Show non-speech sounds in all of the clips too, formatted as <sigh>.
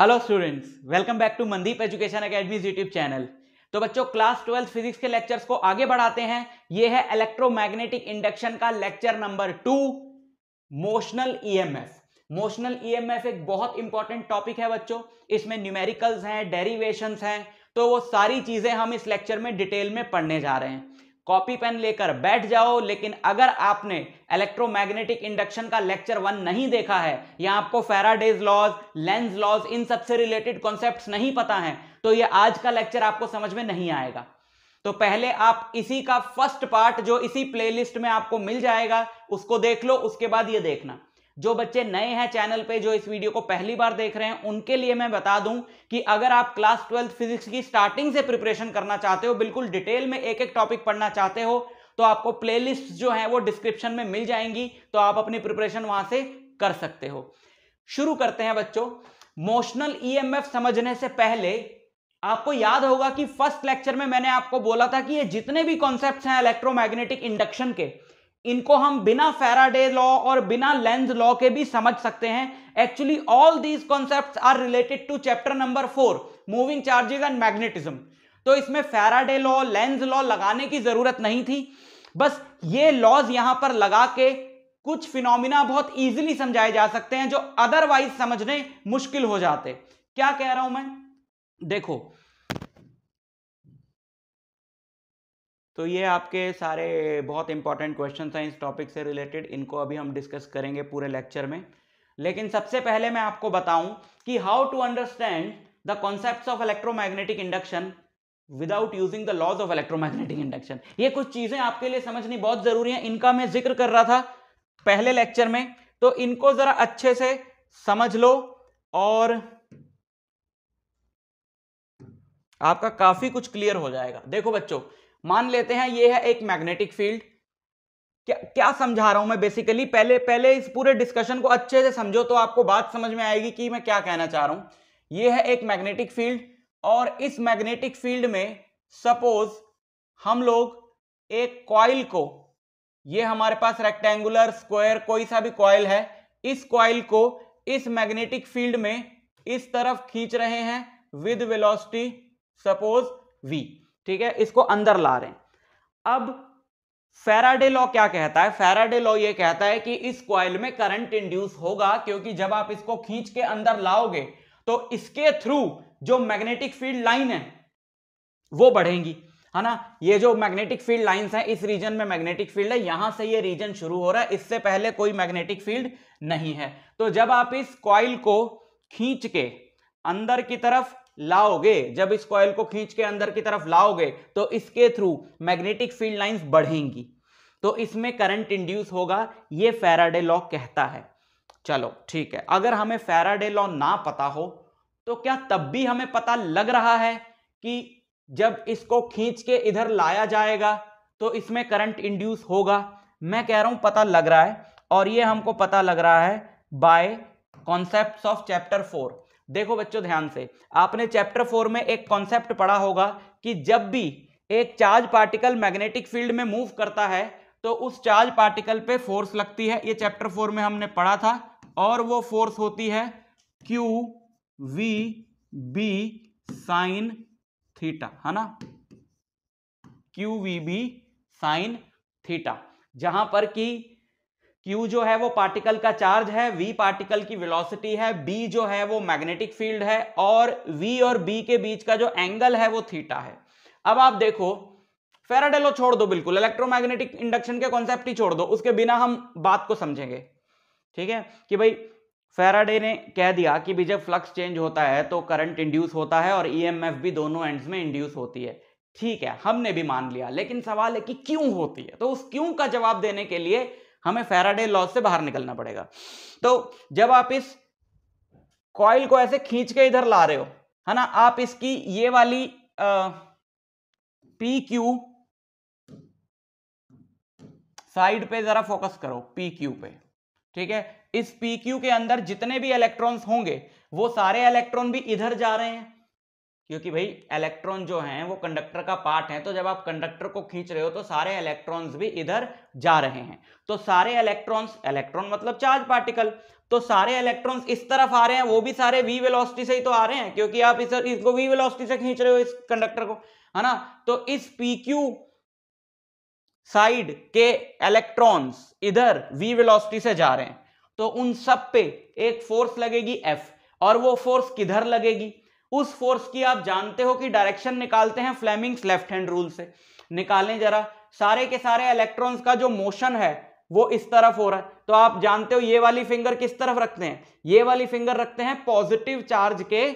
Hello students welcome back to Mandeep Education Academy YouTube channel तो बच्चों class twelfth physics के lectures को आगे बढ़ाते हैं ये है इलेक्ट्रोमैग्नेटिक इंडक्शन का lecture number two motional EMF motional EMF एक बहुत इंपॉर्टेंट टॉपिक है बच्चों इसमें न्यूमेरिकल्स हैं डेरीवेशन हैं तो वो सारी चीजें हम इस लेक्चर में डिटेल में पढ़ने जा रहे हैं कॉपी पेन लेकर बैठ जाओ लेकिन अगर आपने इलेक्ट्रोमैग्नेटिक इंडक्शन का लेक्चर वन नहीं देखा है या आपको फेराडेज लॉज लेंस लॉज इन सब से रिलेटेड कॉन्सेप्ट नहीं पता है तो ये आज का लेक्चर आपको समझ में नहीं आएगा तो पहले आप इसी का फर्स्ट पार्ट जो इसी प्लेलिस्ट में आपको मिल जाएगा उसको देख लो उसके बाद ये देखना जो बच्चे नए हैं चैनल पे जो इस वीडियो को पहली बार देख रहे हैं उनके लिए मैं बता दूं कि अगर आप क्लास ट्वेल्थ फिजिक्स की स्टार्टिंग से प्रिपरेशन करना चाहते हो बिल्कुल डिटेल में एक एक टॉपिक पढ़ना चाहते हो तो आपको प्लेलिस्ट जो है वो डिस्क्रिप्शन में मिल जाएंगी तो आप अपनी प्रिपरेशन वहां से कर सकते हो शुरू करते हैं बच्चों मोशनल ई e समझने से पहले आपको याद होगा कि फर्स्ट लेक्चर में मैंने आपको बोला था कि ये जितने भी कॉन्सेप्ट्स हैं इलेक्ट्रोमैग्नेटिक इंडक्शन के इनको हम बिना फेराडे लॉ और बिना लेंज लॉ के भी समझ सकते हैं actually all these concept are related to chapter number four moving charges and magnetism तो इसमें फेराडे लॉ लेंज लॉ लगाने की जरूरत नहीं थी बस ये लॉज यहां पर लगा के कुछ फिनोमिना बहुत इजीली समझाए जा सकते हैं जो अदरवाइज समझने मुश्किल हो जाते क्या कह रहा हूं मैं देखो तो ये आपके सारे बहुत इंपॉर्टेंट क्वेश्चन हैं इस टॉपिक से रिलेटेड इनको अभी हम डिस्कस करेंगे पूरे लेक्चर में लेकिन सबसे पहले मैं आपको बताऊं कि how to understand the concept of electromagnetic induction without using the laws of electromagnetic induction ये कुछ चीजें आपके लिए समझनी बहुत जरूरी है इनका मैं जिक्र कर रहा था पहले लेक्चर में तो इनको जरा अच्छे से समझ लो और आपका काफी कुछ क्लियर हो जाएगा देखो बच्चों मान लेते हैं ये है एक मैग्नेटिक फील्ड क्या क्या समझा रहा हूं मैं बेसिकली पहले पहले इस पूरे डिस्कशन को अच्छे से समझो तो आपको बात समझ में आएगी कि मैं क्या कहना चाह रहा हूं ये है एक मैग्नेटिक फील्ड और इस मैग्नेटिक फील्ड में सपोज हम लोग एक कॉइल को ये हमारे पास रेक्टेंगुलर स्क्वायर कोई सा भी कॉइल है इस कॉइल को इस मैग्नेटिक फील्ड में इस तरफ खींच रहे हैं विद वेलोसिटी सपोज वी ठीक है इसको अंदर ला रहे हैं अब फेराडे लॉ क्या कहता है फेराडे लॉ ये कहता है कि इस क्वाइल में करंट इंड्यूस होगा क्योंकि जब आप इसको खींच के अंदर लाओगे तो इसके थ्रू जो मैग्नेटिक फील्ड लाइन है वो बढ़ेंगी है ना ये जो मैग्नेटिक फील्ड लाइंस हैं इस रीजन में मैग्नेटिक फील्ड है यहां से ये रीजन शुरू हो रहा है इससे पहले कोई मैग्नेटिक फील्ड नहीं है तो जब आप इस क्वाइल को खींच के अंदर की तरफ लाओगे जब इस कॉयल को खींच के अंदर की तरफ लाओगे तो इसके थ्रू मैग्नेटिक फील्ड लाइंस बढ़ेंगी तो इसमें करंट इंड्यूस होगा ये फेराडे लॉ कहता है चलो ठीक है अगर हमें फेराडे लॉ ना पता हो तो क्या तब भी हमें पता लग रहा है कि जब इसको खींच के इधर लाया जाएगा तो इसमें करंट इंड्यूस होगा मैं कह रहा हूं पता लग रहा है और ये हमको पता लग रहा है by concept of chapter four देखो बच्चों ध्यान से आपने चैप्टर फोर में एक कॉन्सेप्ट पढ़ा होगा कि जब भी एक चार्ज पार्टिकल मैग्नेटिक फील्ड में मूव करता है तो उस चार्ज पार्टिकल पे फोर्स लगती है ये चैप्टर फोर में हमने पढ़ा था और वो फोर्स होती है q v B sign theta है ना q v B sign theta जहां पर कि क्यू जो है वो पार्टिकल का चार्ज है वी पार्टिकल की वेलोसिटी है बी जो है वो मैग्नेटिक फील्ड है और वी और बी के बीच का जो एंगल है वो थीटा है अब आप देखो फेराडेलो छोड़ दो बिल्कुल इलेक्ट्रोमैग्नेटिक इंडक्शन के कॉन्सेप्ट ही छोड़ दो उसके बिना हम बात को समझेंगे ठीक है कि भाई फेराडे ने कह दिया कि भी जब फ्लक्स चेंज होता है तो करंट इंड्यूस होता है और ईएमएफ e भी दोनों एंड्स में इंड्यूस होती है ठीक है हमने भी मान लिया लेकिन सवाल है कि क्यों होती है तो उस क्यों का जवाब देने के लिए हमें फेराडे लॉस से बाहर निकलना पड़ेगा तो जब आप इस कॉइल को ऐसे खींच के इधर ला रहे हो है ना आप इसकी ये वाली पी क्यू साइड पे जरा फोकस करो पी क्यू पे ठीक है इस पी क्यू के अंदर जितने भी इलेक्ट्रॉन्स होंगे वो सारे इलेक्ट्रॉन भी इधर जा रहे हैं क्योंकि भाई इलेक्ट्रॉन जो हैं वो कंडक्टर का पार्ट है तो जब आप कंडक्टर को खींच रहे हो तो सारे इलेक्ट्रॉन्स भी इधर जा रहे हैं तो सारे इलेक्ट्रॉन्स इलेक्ट्रॉन मतलब चार्ज पार्टिकल तो सारे इलेक्ट्रॉन्स इस तरफ आ रहे हैं वो भी सारे वी वेलोसिटी से ही तो आ रहे हैं क्योंकि आप इस इसको वी वेलोसिटी से खींच रहे हो इस कंडक्टर को है ना तो इस पी क्यू साइड के इलेक्ट्रॉन्स इधर वी वेलोसिटी से जा रहे हैं तो उन सब पे एक फोर्स लगेगी एफ और वो फोर्स किधर लगेगी उस फोर्स की आप जानते हो कि डायरेक्शन निकालते हैं फ्लेमिंग्स लेफ्ट हैंड रूल से निकालें जरा सारे के सारे इलेक्ट्रॉन्स का जो मोशन है वो इस तरफ हो रहा है तो आप जानते हो ये वाली फिंगर किस तरफ रखते हैं ये वाली फिंगर रखते हैं पॉजिटिव चार्ज के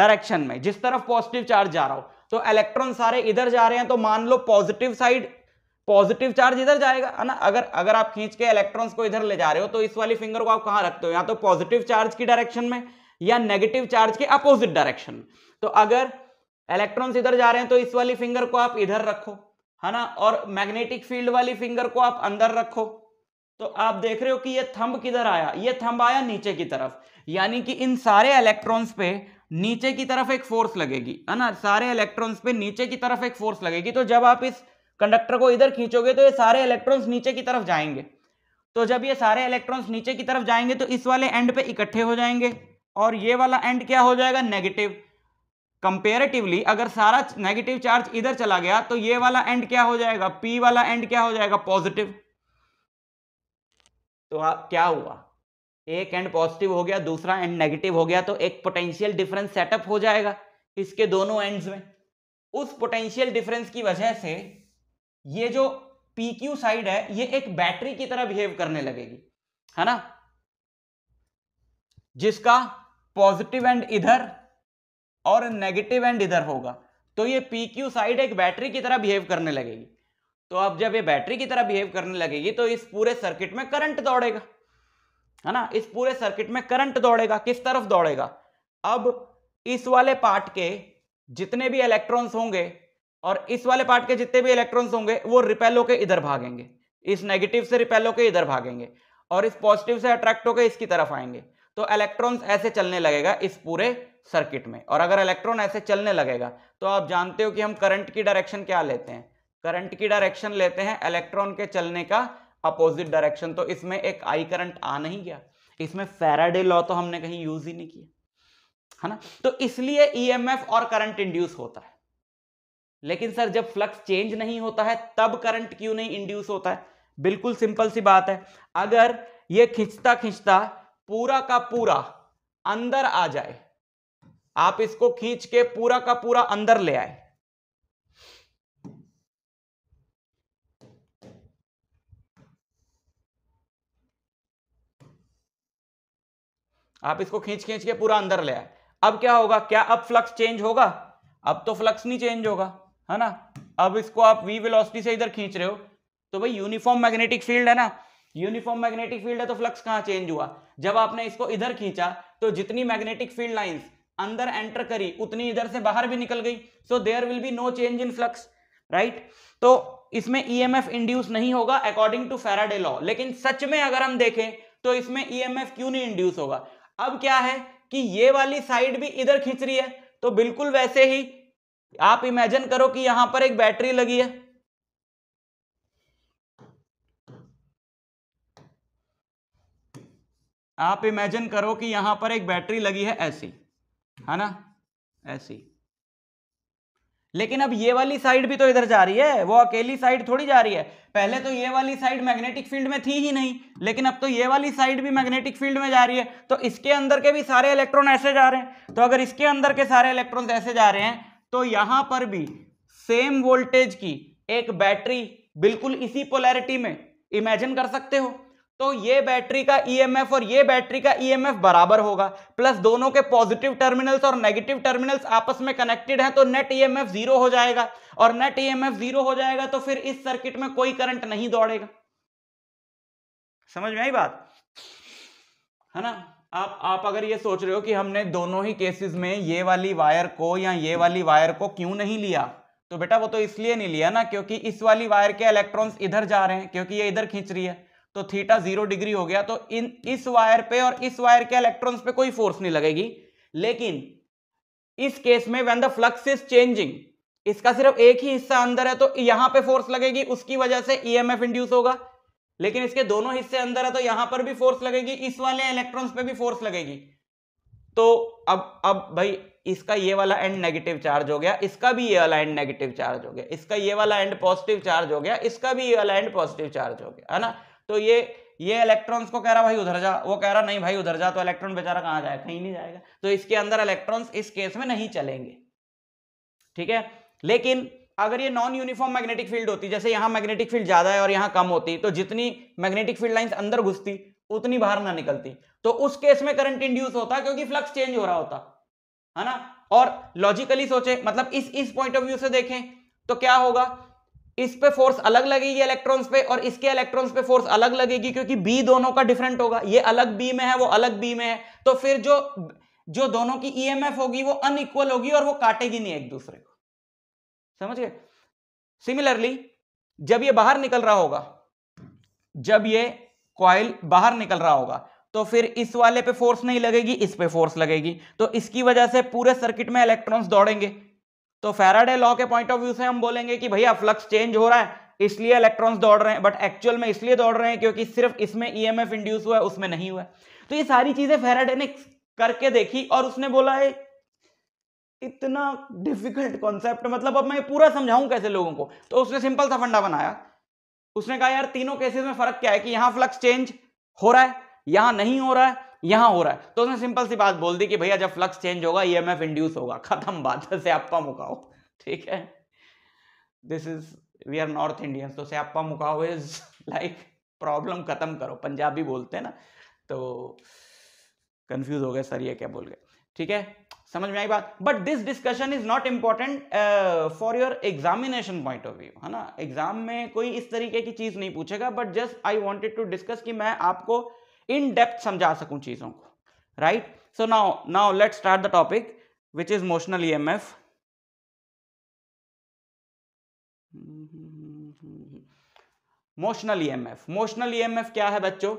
डायरेक्शन में जिस तरफ पॉजिटिव चार्ज जा रहा हो तो इलेक्ट्रॉन सारे इधर जा रहे हैं तो मान लो पॉजिटिव साइड पॉजिटिव चार्ज इधर जाएगा है ना अगर अगर आप खींच के इलेक्ट्रॉन्स को इधर ले जा रहे हो तो इस वाली फिंगर को आप कहां रखते हो या तो पॉजिटिव चार्ज की डायरेक्शन में या नेगेटिव चार्ज के अपोजिट डायरेक्शन तो अगर इलेक्ट्रॉन्स इधर जा रहे हैं तो इस वाली फिंगर को आप इधर रखो है ना और मैग्नेटिक फील्ड वाली फिंगर को आप अंदर रखो तो आप देख रहे हो कि ये थंब किधर आया ये थंब आया नीचे की तरफ यानी कि इन सारे इलेक्ट्रॉन्स पे नीचे की तरफ एक फोर्स लगेगी है ना सारे इलेक्ट्रॉन्स पे नीचे की तरफ एक फोर्स लगेगी तो जब आप इस कंडक्टर को इधर खींचोगे तो ये सारे इलेक्ट्रॉन्स नीचे की तरफ जाएंगे तो जब ये सारे इलेक्ट्रॉन्स नीचे की तरफ जाएंगे तो इस वाले एंड पे इकट्ठे हो जाएंगे और ये वाला एंड क्या हो जाएगा नेगेटिव कंपेरेटिवली अगर सारा नेगेटिव चार्ज इधर चला गया तो ये वाला एंड क्या हो जाएगा पी वाला एंड क्या हो जाएगा पॉजिटिव तो आ, हाँ, क्या हुआ एक एंड पॉजिटिव हो गया दूसरा एंड नेगेटिव हो गया तो एक पोटेंशियल डिफरेंस सेटअप हो जाएगा इसके दोनों एंड्स में उस पोटेंशियल डिफरेंस की वजह से ये जो पी क्यू साइड है ये एक बैटरी की तरह बिहेव करने लगेगी है ना जिसका पॉजिटिव एंड इधर और नेगेटिव एंड इधर होगा तो ये पी क्यू साइड एक बैटरी की तरह बिहेव करने लगेगी तो अब जब ये बैटरी की तरह बिहेव करने लगेगी तो इस पूरे सर्किट में करंट दौड़ेगा है ना इस पूरे सर्किट में करंट दौड़ेगा किस तरफ दौड़ेगा अब इस वाले पार्ट के जितने भी इलेक्ट्रॉन्स होंगे और इस वाले पार्ट के जितने भी इलेक्ट्रॉन्स होंगे वो रिपेल होकर इधर भागेंगे इस नेगेटिव से रिपेल होकर इधर भागेंगे और इस पॉजिटिव से अट्रैक्ट होकर इसकी तरफ आएंगे तो इलेक्ट्रॉन्स ऐसे चलने लगेगा इस पूरे सर्किट में और अगर इलेक्ट्रॉन ऐसे चलने लगेगा तो आप जानते हो कि हम करंट की डायरेक्शन क्या लेते हैं करंट की डायरेक्शन लेते हैं इलेक्ट्रॉन के चलने का अपोजिट डायरेक्शन तो इसमें एक आई करंट आ नहीं गया इसमें फेराडे लॉ तो हमने कहीं यूज ही नहीं किया है ना तो इसलिए ईएमएफ e और करंट इंड्यूस होता है लेकिन सर जब फ्लक्स चेंज नहीं होता है तब करंट क्यों नहीं इंड्यूस होता है बिल्कुल सिंपल सी बात है अगर ये खिंचता खिंचता पूरा का पूरा अंदर आ जाए आप इसको खींच के पूरा का पूरा अंदर ले आए आप इसको खींच खींच के पूरा अंदर ले आए अब क्या होगा क्या अब फ्लक्स चेंज होगा अब तो फ्लक्स नहीं चेंज होगा है ना अब इसको आप वी वेलोसिटी से इधर खींच रहे हो तो भाई यूनिफॉर्म मैग्नेटिक फील्ड है ना यूनिफॉर्म मैग्नेटिक फील्ड है तो फ्लक्स कहां चेंज हुआ जब आपने इसको इधर खींचा तो जितनी मैग्नेटिक फील्ड लाइंस अंदर एंटर करी उतनी इधर से बाहर भी निकल गई so there will be no change in flux right तो इसमें ईएमएफ e इंड्यूस नहीं होगा अकॉर्डिंग टू फेराडे लॉ लेकिन सच में अगर हम देखें तो इसमें ईएमएफ e क्यों नहीं इंड्यूस होगा अब क्या है कि ये वाली साइड भी इधर खींच रही है तो बिल्कुल वैसे ही आप इमेजिन करो कि यहां पर एक बैटरी लगी है आप इमेजिन करो कि यहां पर एक बैटरी लगी है ऐसी है ना ऐसी लेकिन अब ये वाली साइड भी तो इधर जा रही है वो अकेली साइड थोड़ी जा रही है पहले तो ये वाली साइड मैग्नेटिक फील्ड में थी ही नहीं लेकिन अब तो ये वाली साइड भी मैग्नेटिक फील्ड में जा रही है तो इसके अंदर के भी सारे इलेक्ट्रॉन ऐसे जा रहे हैं तो अगर इसके अंदर के सारे इलेक्ट्रॉन ऐसे जा रहे हैं तो यहां पर भी सेम वोल्टेज की एक बैटरी बिल्कुल इसी पोलैरिटी में इमेजिन कर सकते हो तो ये बैटरी का ईएमएफ e और ये बैटरी का ईएमएफ e बराबर होगा प्लस दोनों के पॉजिटिव टर्मिनल्स और नेगेटिव टर्मिनल्स आपस में कनेक्टेड हैं तो नेट ईएमएफ e जीरो हो जाएगा और नेट ईएमएफ जीरो हो जाएगा तो फिर इस सर्किट में कोई करंट नहीं दौड़ेगा समझ में आई बात है ना आप आप अगर ये सोच रहे हो कि हमने दोनों ही केसेस में ये वाली वायर को या ये वाली वायर को क्यों नहीं लिया तो बेटा वो तो इसलिए नहीं लिया ना क्योंकि इस वाली वायर के इलेक्ट्रॉन्स इधर जा रहे हैं क्योंकि ये इधर खींच रही है तो थीटा जीरो डिग्री हो गया तो इन इस वायर पे और इस वायर के इलेक्ट्रॉन्स पे कोई फोर्स नहीं लगेगी लेकिन इस केस में when the flux is changing इसका सिर्फ एक ही हिस्सा अंदर है तो यहां पे फोर्स लगेगी उसकी वजह से ईएमएफ e इंड्यूस होगा लेकिन इसके दोनों हिस्से अंदर है तो यहां पर भी फोर्स लगेगी इस वाले इलेक्ट्रॉन्स पे भी फोर्स लगेगी तो अब अब भाई इसका ये वाला एंड नेगेटिव चार्ज हो गया इसका भी ये वाला एंड नेगेटिव चार्ज हो गया इसका ये वाला एंड पॉजिटिव चार्ज हो गया इसका भी ये वाला एंड पॉजिटिव चार्ज हो गया है ना तो ये ये इलेक्ट्रॉन्स को कह रहा भाई उधर जा वो कह रहा नहीं भाई उधर जा तो इलेक्ट्रॉन बेचारा कहाँ जाएगा कहीं नहीं जाएगा तो इसके अंदर इलेक्ट्रॉन्स इस केस में नहीं चलेंगे ठीक है लेकिन अगर ये नॉन यूनिफॉर्म मैग्नेटिक फील्ड होती जैसे यहाँ मैग्नेटिक फील्ड ज्यादा है और यहाँ कम होती तो जितनी मैग्नेटिक फील्ड लाइन्स अंदर घुसती उतनी बाहर ना निकलती तो उस केस में करंट इंड्यूस होता क्योंकि फ्लक्स चेंज हो रहा होता है ना और लॉजिकली सोचे मतलब इस इस पॉइंट ऑफ व्यू से देखें तो क्या होगा इस पे फोर्स अलग लगेगी इलेक्ट्रॉन्स पे और इसके इलेक्ट्रॉन्स पे फोर्स अलग लगेगी क्योंकि बी दोनों का डिफरेंट होगा ये अलग बी में है वो अलग बी में है तो फिर जो जो दोनों की ईएमएफ e होगी वो अनइक्वल होगी और वो काटेगी नहीं एक दूसरे को समझ गए सिमिलरली जब ये बाहर निकल रहा होगा जब ये कॉयल बाहर निकल रहा होगा तो फिर इस वाले पे फोर्स नहीं लगेगी इस पे फोर्स लगेगी तो इसकी वजह से पूरे सर्किट में इलेक्ट्रॉन्स दौड़ेंगे तो फेराडे लॉ के पॉइंट ऑफ व्यू से हम बोलेंगे कि भैया फ्लक्स चेंज हो रहा है इसलिए इलेक्ट्रॉन्स दौड़ रहे हैं बट एक्चुअल में इसलिए दौड़ रहे हैं क्योंकि सिर्फ इसमें ईएमएफ इंड्यूस हुआ है उसमें नहीं हुआ तो ये सारी चीजें फेराडे ने करके देखी और उसने बोला है इतना डिफिकल्ट कॉन्सेप्ट मतलब अब मैं पूरा समझाऊं कैसे लोगों को तो उसने सिंपल सा फंडा बनाया उसने कहा यार तीनों केसेस में फर्क क्या है कि यहां फ्लक्स चेंज हो रहा है यहां नहीं हो रहा है यहां हो रहा है तो उसने सिंपल सी बात बोल दी कि भैया जब फ्लक्स चेंज होगा ई एम एफ इंड्यूस होगा <laughs> खत्म बात है स्यापा मुकाओ ठीक है this is we are North Indians तो स्यापा मुकाओ इज लाइक प्रॉब्लम खत्म करो पंजाबी बोलते हैं ना तो कंफ्यूज हो गए सर ये क्या बोल गए ठीक है समझ में आई बात but this discussion is not important for your examination point of view है ना एग्जाम में कोई इस तरीके की चीज नहीं पूछेगा but just I wanted to discuss कि मैं आपको इन डेप्थ समझा सकूं चीज़ों को right so now now let start the topic which is motional E M F motional E M F motional E M F क्या है बच्चों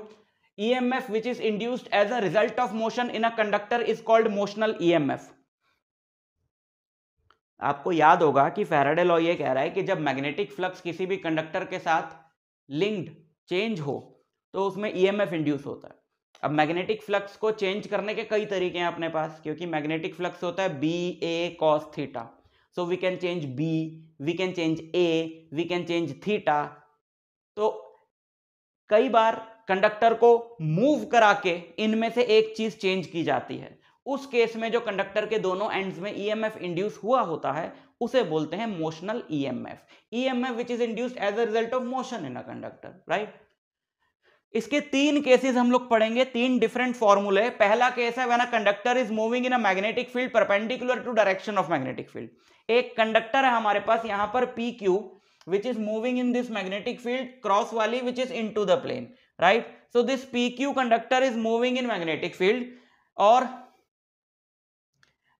E M F which is induced as a result of motion in a conductor is called motional E M F आपको याद होगा कि Faraday law ये कह रहा है कि जब मैग्नेटिक फ्लक्स किसी भी कंडक्टर के साथ लिंक्ड चेंज हो तो उसमें ई e इंड्यूस होता है अब मैग्नेटिक फ्लक्स को चेंज करने के कई तरीके हैं अपने पास क्योंकि मैग्नेटिक फ्लक्स होता है B A cos theta so we can change B we can change A we can change theta तो कई बार कंडक्टर को मूव करा के इनमें से एक चीज चेंज की जाती है उस केस में जो कंडक्टर के दोनों एंड्स में ईएमएफ e इंड्यूस हुआ होता है उसे बोलते हैं motional EMF EMF which is induced as a result of motion in a conductor right इसके तीन केसेस हम लोग पढ़ेंगे तीन डिफरेंट फॉर्मूले पहला केस है when a conductor is moving in a magnetic field perpendicular to direction of magnetic field एक कंडक्टर है हमारे पास यहां पर P Q which is moving in this magnetic field cross वाली which is into the plane right so this P Q conductor is moving in magnetic field और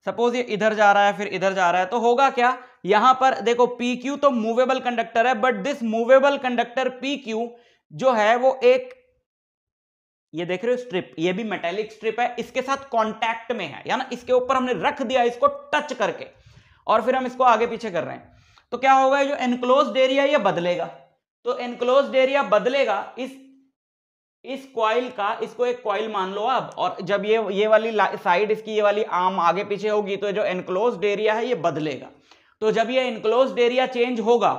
suppose ये इधर जा रहा है फिर इधर जा रहा है तो होगा क्या यहां पर देखो पी क्यू तो मूवेबल कंडक्टर है but this movable conductor P Q जो है वो एक ये देख रहे हो स्ट्रिप ये भी मेटेलिक स्ट्रिप है इसके साथ कॉन्टैक्ट में है या ना इसके ऊपर हमने रख दिया इसको टच करके और फिर हम इसको आगे पीछे कर रहे हैं तो क्या होगा जो एनक्लोज एरिया ये बदलेगा तो एनक्लोज एरिया बदलेगा इस इस क्वाइल का इसको एक क्वाइल मान लो आप और जब ये ये वाली साइड इसकी ये वाली आर्म आगे पीछे होगी तो जो एनक्लोज एरिया है ये बदलेगा तो जब ये एनक्लोज एरिया चेंज होगा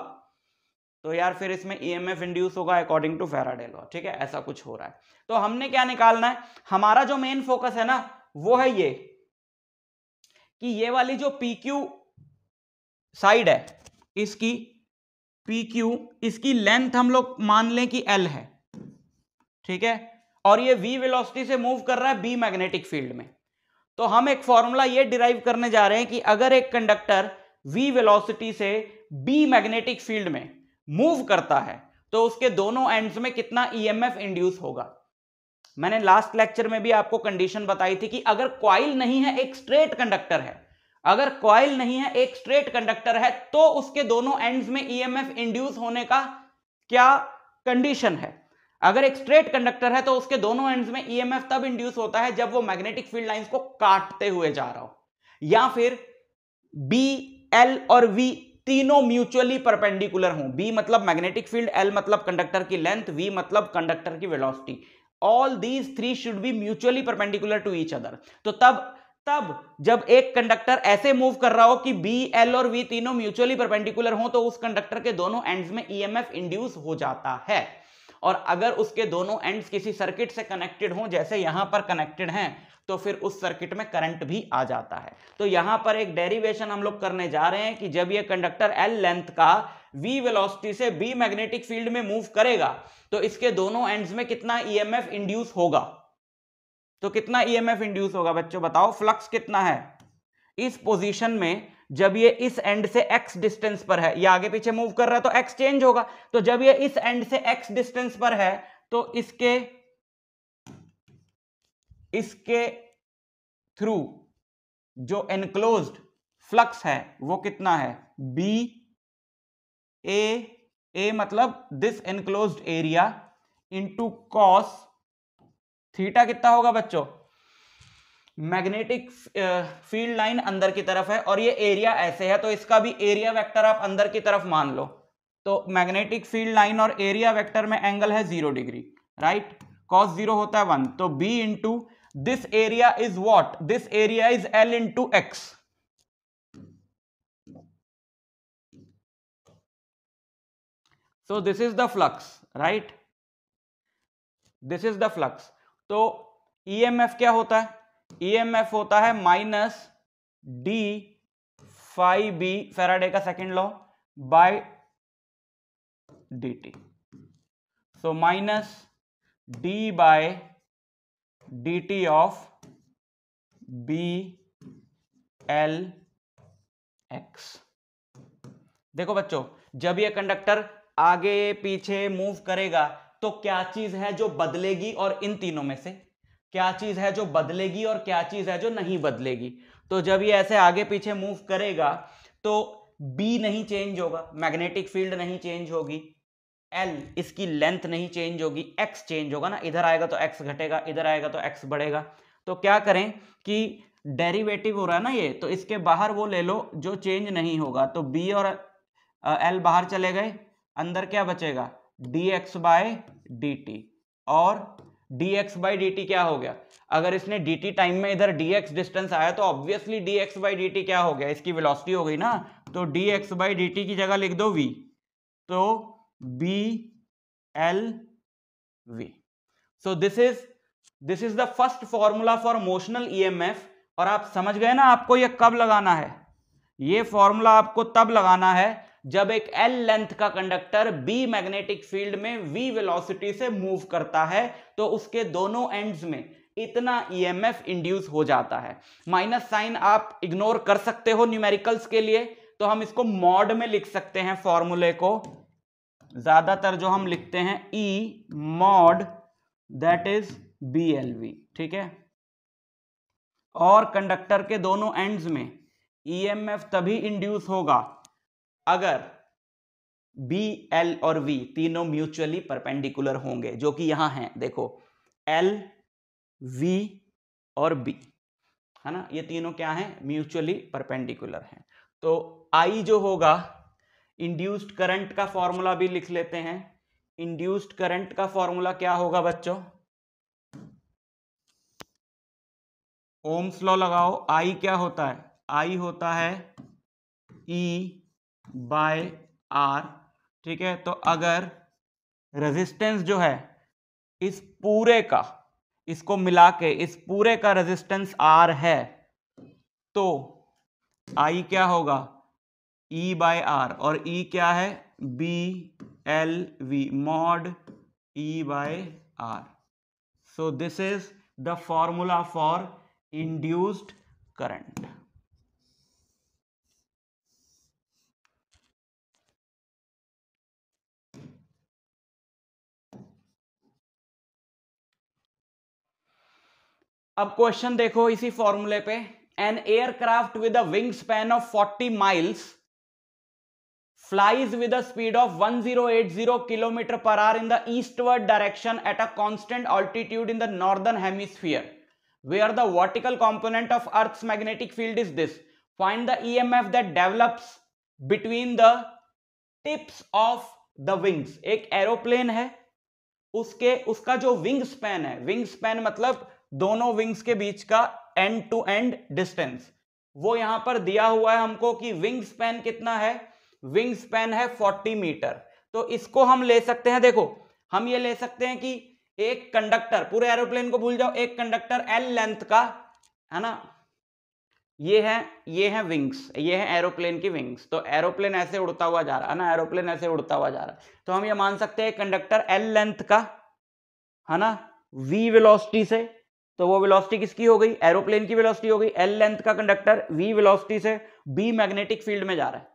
तो यार फिर इसमें ई एम एफ इंड्यूस होगा अकॉर्डिंग टू फेराडे लॉ ठीक है ऐसा कुछ हो रहा है तो हमने क्या निकालना है हमारा जो मेन फोकस है ना वो है ये कि ये वाली जो पी क्यू साइड है इसकी पी क्यू इसकी लेंथ हम लोग मान लें कि एल है ठीक है और ये वी वेलोसिटी से मूव कर रहा है बी मैग्नेटिक फील्ड में तो हम एक फॉर्मूला ये डिराइव करने जा रहे हैं कि अगर एक कंडक्टर वी वेलोसिटी से बी मैग्नेटिक फील्ड में मूव करता है तो उसके दोनों एंड्स में कितना ईएमएफ e इंड्यूस होगा मैंने लास्ट लेक्चर में भी आपको कंडीशन बताई थी कि अगर क्वाइल नहीं है एक स्ट्रेट कंडक्टर है अगर क्वाइल नहीं है एक स्ट्रेट कंडक्टर है तो उसके दोनों एंड्स में ईएमएफ e इंड्यूस होने का क्या कंडीशन है अगर एक स्ट्रेट कंडक्टर है तो उसके दोनों एंड्स में ईएमएफ e तब इंड्यूस होता है जब वो मैग्नेटिक फील्ड लाइंस को काटते हुए जा रहा हो या फिर बी एल और वी तीनों म्यूचुअली परपेंडिकुलर हों बी मतलब मैग्नेटिक फील्ड एल मतलब कंडक्टर की लेंथ वी मतलब कंडक्टर की velocity all these three should be mutually perpendicular to each other तो तब तब जब एक कंडक्टर ऐसे मूव कर रहा हो कि बी एल और वी तीनों म्यूचुअली परपेंडिकुलर हो तो उस कंडक्टर के दोनों एंड्स में ईएमएफ e इंड्यूस हो जाता है और अगर उसके दोनों एंड्स किसी सर्किट से कनेक्टेड हो जैसे यहां पर कनेक्टेड हैं तो फिर उस सर्किट में करंट भी आ जाता है तो यहां पर एक डेरिवेशन हम लोग करने जा रहे हैं कि जब यह कंडक्टर एल लेंथ का V वेलोसिटी से B मैग्नेटिक फील्ड में मूव करेगा तो इसके दोनों एंड्स में कितना ईएमएफ e इंड्यूस होगा तो कितना ईएमएफ e इंड्यूस होगा बच्चों बताओ फ्लक्स कितना है इस पोजीशन में जब ये इस एंड से x डिस्टेंस पर है ये आगे पीछे मूव कर रहा है तो x चेंज होगा तो जब ये इस एंड से x डिस्टेंस पर है तो इसके इसके थ्रू जो एनक्लोज फ्लक्स है वो कितना है बी ए ए मतलब this enclose area into cos theta कितना होगा बच्चों मैग्नेटिक फील्ड लाइन अंदर की तरफ है और ये एरिया ऐसे है तो इसका भी एरिया वेक्टर आप अंदर की तरफ मान लो तो मैग्नेटिक फील्ड लाइन और एरिया वेक्टर में एंगल है zero degree right cos zero होता है वन तो B into this area is what this area is L into X so this is the flux right this is the flux तो E M F क्या होता है E M F होता है minus D phi B Faraday का second law by D T so minus D by D T of B L X देखो बच्चों जब ये कंडक्टर आगे पीछे मूव करेगा तो क्या चीज है जो बदलेगी और इन तीनों में से क्या चीज है जो बदलेगी और क्या चीज है जो नहीं बदलेगी तो जब ये ऐसे आगे पीछे मूव करेगा तो बी नहीं चेंज होगा मैग्नेटिक फील्ड नहीं चेंज होगी एल इसकी लेंथ नहीं चेंज होगी एक्स चेंज होगा ना इधर आएगा तो एक्स घटेगा इधर आएगा तो एक्स बढ़ेगा तो क्या करें कि डेरिवेटिव हो रहा है ना ये तो इसके बाहर वो ले लो जो चेंज नहीं होगा तो बी और एल बाहर चले गए अंदर क्या बचेगा D X by D T और D X by D T क्या हो गया अगर इसने डी टी टाइम में इधर डी एक्स डिस्टेंस आया तो obviously D X by D T क्या हो गया इसकी वेलोसिटी हो गई ना तो D X by D T की जगह लिख दो वी तो B L V so this is this is the first formula for motional F और आप समझ गए ना आपको ये कब लगाना है ये फॉर्मूला आपको तब लगाना है जब एक एल लेंथ का कंडक्टर बी मैग्नेटिक फील्ड में वी वेलोसिटी से मूव करता है तो उसके दोनों एंड्स में इतना ईएमएफ e इंड्यूस हो जाता है माइनस साइन आप इग्नोर कर सकते हो न्यूमेरिकल्स के लिए तो हम इसको मॉड में लिख सकते हैं फॉर्मूले को ज़्यादातर जो हम लिखते हैं E mod that is B L V ठीक है और कंडक्टर के दोनों एंड्स में ई एम एफ तभी इंड्यूस होगा अगर बी एल और वी तीनों म्यूचुअली परपेंडिकुलर होंगे जो कि यहां हैं देखो एल वी और बी है ना ये तीनों क्या हैं म्यूचुअली परपेंडिकुलर हैं तो आई जो होगा इंड्यूस्ड करंट का फॉर्मूला भी लिख लेते हैं इंड्यूस्ड करंट का फॉर्मूला क्या होगा बच्चों ओम्स लॉ लगाओ आई क्या होता है आई होता है ई बाय आर ठीक है तो अगर रेजिस्टेंस जो है इस पूरे का इसको मिला के इस पूरे का रेजिस्टेंस आर है तो आई क्या होगा ई बाय आर और ई e क्या है B L V mod E by R so this is the formula for induced current अब क्वेश्चन देखो इसी फॉर्मूले पे an aircraft with a wing span of 40 miles flies with a speed of 1080 kilometer per hour in the eastward direction at a constant altitude in the northern hemisphere where the vertical component of earth's magnetic field is this find the emf that develops between the tips of the wings एक aeroplane है उसके उसका जो wing span है wing span मतलब दोनों wings के बीच का एंड टू एंड डिस्टेंस वो यहां पर दिया हुआ है हमको कि विंग स्पैन कितना है विंग स्पैन है 40 मीटर तो इसको हम ले सकते हैं देखो हम ये ले सकते हैं कि एक कंडक्टर पूरे एरोप्लेन को भूल जाओ एक कंडक्टर एल लेंथ का है ना ये है ये है विंग्स ये है एरोप्लेन की विंग्स तो एरोप्लेन ऐसे उड़ता हुआ जा रहा है ना एरोप्लेन ऐसे उड़ता हुआ जा रहा है तो हम ये मान सकते हैं कंडक्टर एल लेंथ का है ना वी वेलोसिटी से तो वो वेलोसिटी किसकी हो गई एरोप्लेन की वेलोसिटी हो गई एल लेंथ का कंडक्टर वी वेलोसिटी से बी मैग्नेटिक फील्ड में जा रहा है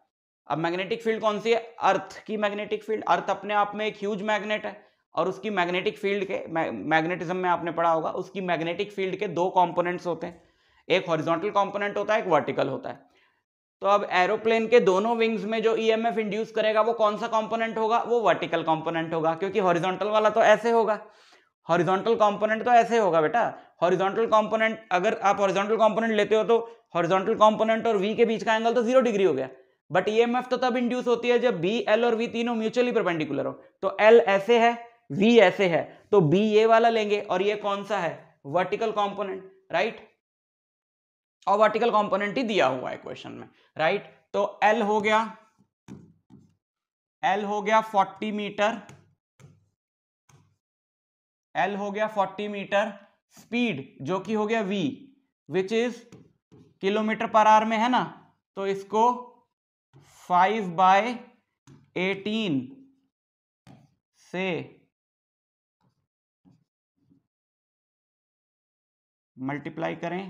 अब मैग्नेटिक फील्ड कौन सी है अर्थ की मैग्नेटिक फील्ड अर्थ अपने आप में एक ह्यूज मैग्नेट है और उसकी मैग्नेटिक फील्ड के मैग्नेटिज्म में आपने पढ़ा होगा उसकी मैग्नेटिक फील्ड के दो कंपोनेंट्स होते हैं एक हॉरिजॉन्टल कंपोनेंट होता है एक वर्टिकल होता है तो अब एरोप्लेन के दोनों विंग्स में जो ई e इंड्यूस करेगा वो कौन सा कॉम्पोनेंट होगा वो वर्टिकल कॉम्पोनेंट होगा क्योंकि हॉरिजोंटल वाला तो ऐसे होगा हॉरिजोंटल कॉम्पोनेंट तो ऐसे होगा बेटा हॉरिजोंटल कॉम्पोनेंट अगर आप हॉरिजोंटल कॉम्पोनेंट लेते हो तो हॉरिजोंटल कॉम्पोनेंट और वी के बीच का एंगल तो जीरो डिग्री हो गया बट एफ e तो तब इंड्यूस होती है जब बी एल और वी तीनों म्यूचुअली परपेंडिकुलर हो तो एल ऐसे है वी ऐसे है तो बी ए वाला लेंगे और ये कौन सा है वर्टिकल कॉम्पोनेंट राइट और वर्टिकल कॉम्पोनेंट ही दिया हुआ है क्वेश्चन में राइट तो एल हो गया एल हो गया 40 मीटर एल हो गया 40 मीटर स्पीड जो कि हो गया V which is kilometre per hour में है ना तो इसको फाइव बाय एटीन से मल्टीप्लाई करें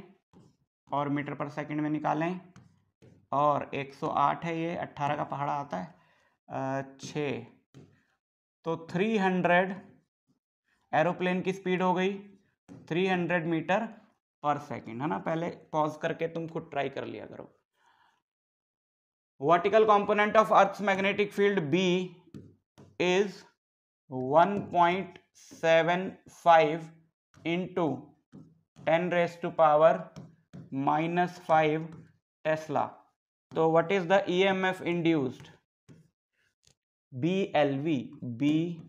और मीटर पर सेकंड में निकालें और 108 है ये 18 का पहाड़ा आता है छ तो 300 एरोप्लेन की स्पीड हो गई 300 मीटर पर सेकंड है ना पहले पॉज करके तुम खुद ट्राई कर लिया करो vertical component of earth's magnetic field b is 1.75 into 10 raised to power minus 5 tesla so what is the emf induced blv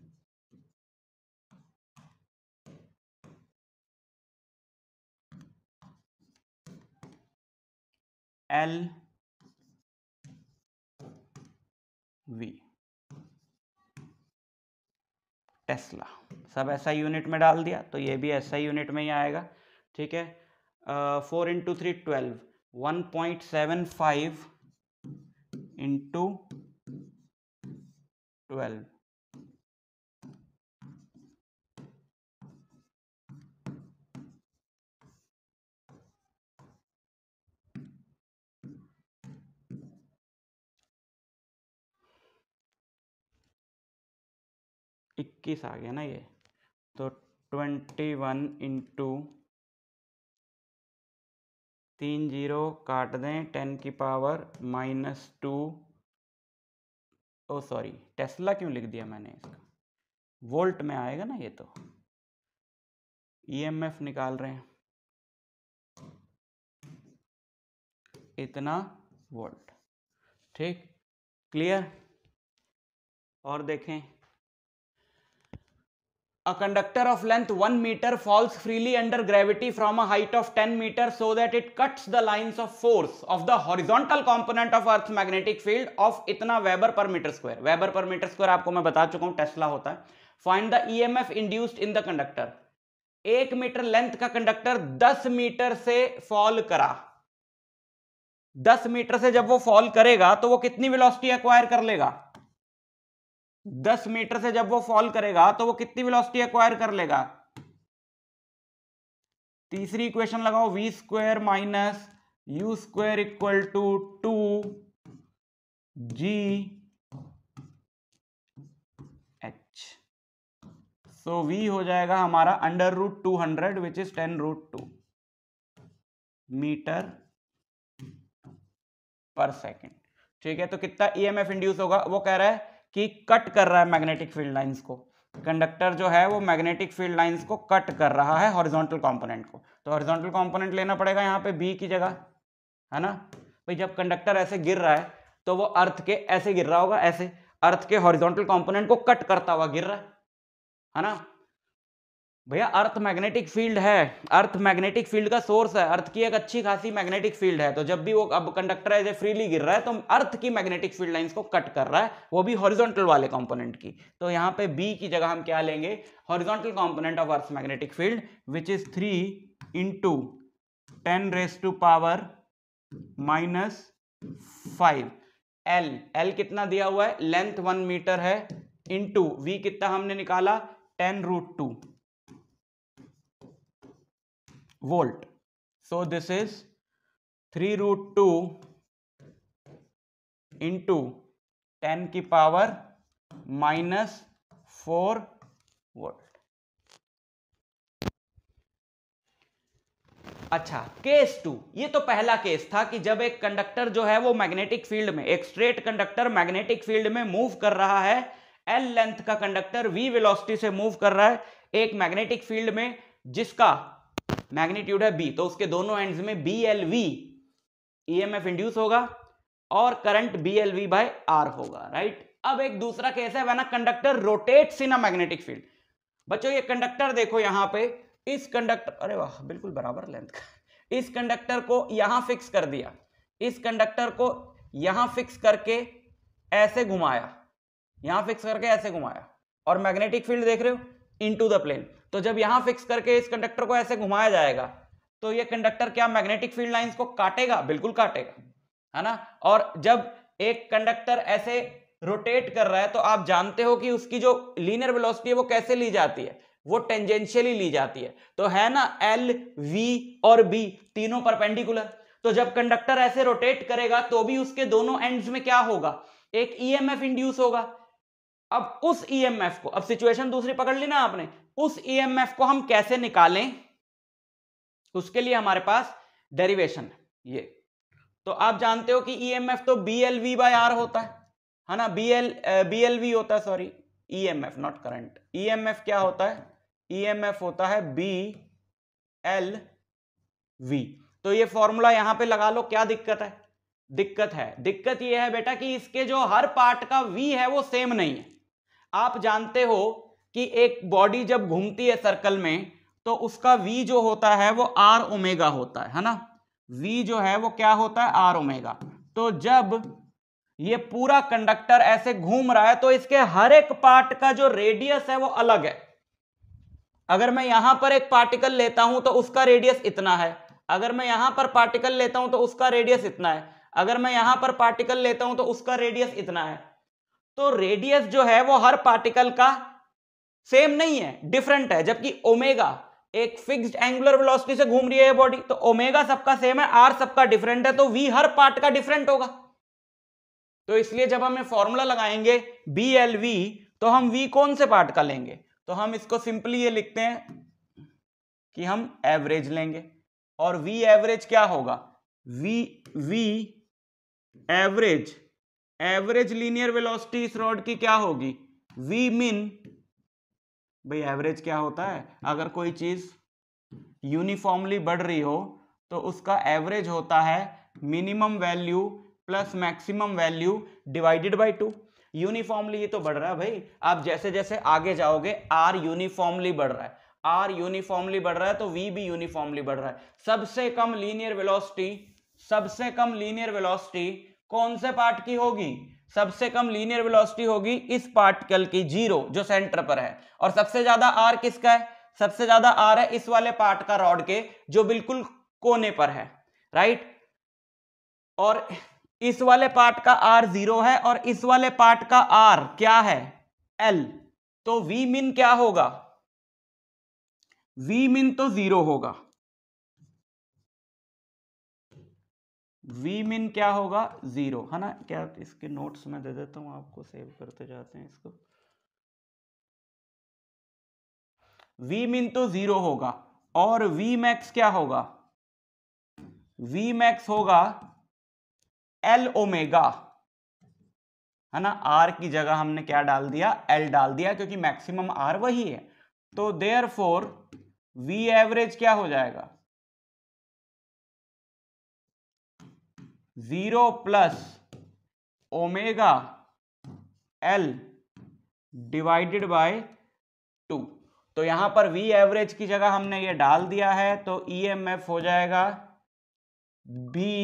V tesla सब ऐसा यूनिट में डाल दिया तो ये भी ऐसा यूनिट में ही आएगा ठीक है four into three twelve one point seven five into twelve इक्कीस आ गया ना ये तो ट्वेंटी वन इंटू तीन जीरो काट दें टेन की power minus two oh sorry tesla क्यों लिख दिया मैंने इसका वोल्ट में आएगा ना ये तो ईएमएफ e निकाल रहे हैं इतना वोल्ट ठीक क्लियर और देखें a conductor of length 1 meter falls freely under gravity from a height of 10 meter so that it cuts the lines of force of the horizontal component of earth's magnetic field of इतना weber per metre square weber per metre square आपको मैं बता चुका हूं tesla होता है find the EMF induced in the conductor एक metre लेंथ का कंडक्टर 10 मीटर से फॉल करा 10 मीटर से जब वो फॉल करेगा तो वो कितनी वेलोसिटी एक्वायर कर लेगा दस मीटर से जब वो फॉल करेगा तो वो कितनी वेलोसिटी एक्वायर कर लेगा तीसरी इक्वेशन लगाओ V square minus U square equal to two G H so V हो जाएगा हमारा under root two hundred which is ten root two metre per second ठीक है तो कितना ई एम एफ इंड्यूस होगा वो कह रहा है कि कट कर रहा है मैग्नेटिक फील्ड लाइंस को कंडक्टर जो है वो मैग्नेटिक फील्ड लाइंस को कट कर रहा है हॉरिजॉन्टल कंपोनेंट को तो हॉरिजॉन्टल कंपोनेंट लेना पड़ेगा यहाँ पे बी की जगह है ना भाई जब कंडक्टर ऐसे गिर रहा है तो वो अर्थ के ऐसे गिर रहा होगा ऐसे अर्थ के हॉरिजॉन्टल कॉम्पोनेंट को कट करता हुआ गिर रहा है ना भैया अर्थ मैग्नेटिक फील्ड है अर्थ मैग्नेटिक फील्ड का सोर्स है अर्थ की एक अच्छी खासी मैग्नेटिक फील्ड है तो जब भी वो अब कंडक्टर है फ्रीली गिर रहा है तो अर्थ की मैग्नेटिक फील्ड लाइंस को कट कर रहा है वो भी हॉरिजॉन्टल वाले कंपोनेंट की तो यहाँ पे बी की जगह हम क्या लेंगे horizontal component of earth magnetic field which is three into ten raise to power minus five L L कितना दिया हुआ है लेंथ वन मीटर है इन टू वी कितना हमने निकाला ten root two volt so this is 3 root 2 into 10 की power minus four volt अच्छा केस टू ये तो पहला केस था कि जब एक कंडक्टर जो है वो मैग्नेटिक फील्ड में एक स्ट्रेट कंडक्टर मैग्नेटिक फील्ड में मूव कर रहा है एल लेंथ का कंडक्टर वी वेलोसिटी से मूव कर रहा है एक मैग्नेटिक फील्ड में जिसका मैग्नीट्यूड है बी तो उसके दोनों एंड में B L V E M F induce होगा और current B L V by R होगा राइट अब एक दूसरा केस है when a conductor rotates in a magnetic field बच्चों ये कंडक्टर देखो यहाँ पे इस कंडक्टर अरे वाह बिल्कुल बराबर लेंथ का इस कंडक्टर को यहां फिक्स कर दिया इस कंडक्टर को यहां फिक्स करके ऐसे घुमाया यहां फिक्स करके ऐसे घुमाया और मैग्नेटिक फील्ड देख रहे हो इनटू द प्लेन तो जब यहां फिक्स करके इस कंडक्टर को ऐसे घुमाया जाएगा तो ये कंडक्टर क्या मैग्नेटिक फील्ड लाइंस को काटेगा बिल्कुल काटेगा है ना और जब एक कंडक्टर ऐसे रोटेट कर रहा है तो आप जानते हो कि उसकी जो लीनियर वेलोसिटी है वो कैसे ली जाती है वो टेंजेंशियली ली जाती है तो है ना एल वी और बी तीनों परपेंडिकुलर तो जब कंडक्टर ऐसे रोटेट करेगा तो भी उसके दोनों एंड में क्या होगा एक ई e इंड्यूस होगा अब उस ईएमएफ e को अब सिचुएशन दूसरी पकड़ ली ना आपने उस ईएमएफ e को हम कैसे निकालें उसके लिए हमारे पास डेरिवेशन है ये तो आप जानते हो कि ईएमएफ e तो B L V by R होता है है ना B L B L V होता है sorry E M F not current E M F क्या होता है ई एम एफ होता है बी एल वी तो ये फॉर्मूला यहां पे लगा लो क्या दिक्कत है दिक्कत है दिक्कत ये है बेटा कि इसके जो हर पार्ट का वी है वो सेम नहीं है आप जानते हो कि एक बॉडी जब घूमती है सर्कल में तो उसका वी जो होता है वो आर ओमेगा होता है है ना वी जो है वो क्या होता है आर ओमेगा तो जब ये पूरा कंडक्टर ऐसे घूम रहा है तो इसके हर एक पार्ट का जो रेडियस है वो अलग है अगर मैं यहां पर एक पार्टिकल लेता हूं तो उसका रेडियस इतना है अगर मैं यहां पर पार्टिकल लेता हूं तो उसका रेडियस इतना है अगर मैं यहां पर पार्टिकल लेता हूं तो उसका रेडियस इतना है तो रेडियस जो है वो हर पार्टिकल का सेम नहीं है डिफरेंट है जबकि ओमेगा एक फिक्स्ड एंगुलर वेलोसिटी से घूम रही है बॉडी तो ओमेगा सबका सेम है आर सबका डिफरेंट है तो वी हर पार्ट का डिफरेंट होगा तो इसलिए जब हम फॉर्मूला लगाएंगे बी एल वी तो हम वी कौन से पार्ट का लेंगे तो हम इसको सिंपली ये लिखते हैं कि हम एवरेज लेंगे और वी एवरेज क्या होगा V V average average linear velocity इस रोड की क्या होगी वी मिन भाई एवरेज क्या होता है अगर कोई चीज़ यूनिफॉर्मली बढ़ रही हो तो उसका एवरेज होता है minimum value plus maximum value divided by two uniformly ये तो बढ़ रहा है भाई आप जैसे जैसे आगे जाओगे आर यूनिफॉर्मली बढ़ रहा है आर यूनिफॉर्मली बढ़ रहा है तो वी भी यूनिफॉर्मली बढ़ रहा है सबसे कम लीनियर वेलोसिटी सबसे कम लीनियर वेलोसिटी कौन से पार्ट की होगी सबसे कम लीनियर वेलोसिटी होगी इस पार्टिकल की जीरो जो सेंटर पर है और सबसे ज्यादा आर किसका है सबसे ज्यादा आर है इस वाले पार्ट का रॉड के जो बिल्कुल कोने पर है राइट और इस वाले पार्ट का आर जीरो है और इस वाले पार्ट का आर क्या है एल तो वी मिन क्या होगा वी मिन तो जीरो होगा वी मिन क्या होगा ज़ीरो है ना क्या इसके नोट्स में दे देता हूं आपको सेव करते जाते हैं इसको वी मिन तो ज़ीरो होगा और वी मैक्स क्या होगा वी मैक्स होगा एल ओमेगा है ना आर की जगह हमने क्या डाल दिया एल डाल दिया क्योंकि मैक्सिमम आर वही है तो देयर फोर वी एवरेज क्या हो जाएगा zero plus omega L divided by two तो यहां पर वी एवरेज की जगह हमने ये डाल दिया है तो ई एम एफ हो जाएगा B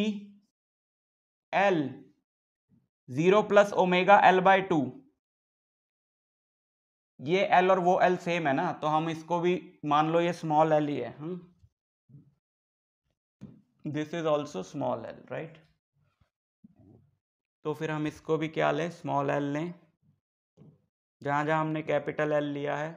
L zero plus omega L by two ये एल और वो एल सेम है ना तो हम इसको भी मान लो ये स्मॉल एल ही है this is also small L right तो फिर हम इसको भी क्या लें स्मॉल एल लें जहाँ जहाँ हमने कैपिटल एल लिया है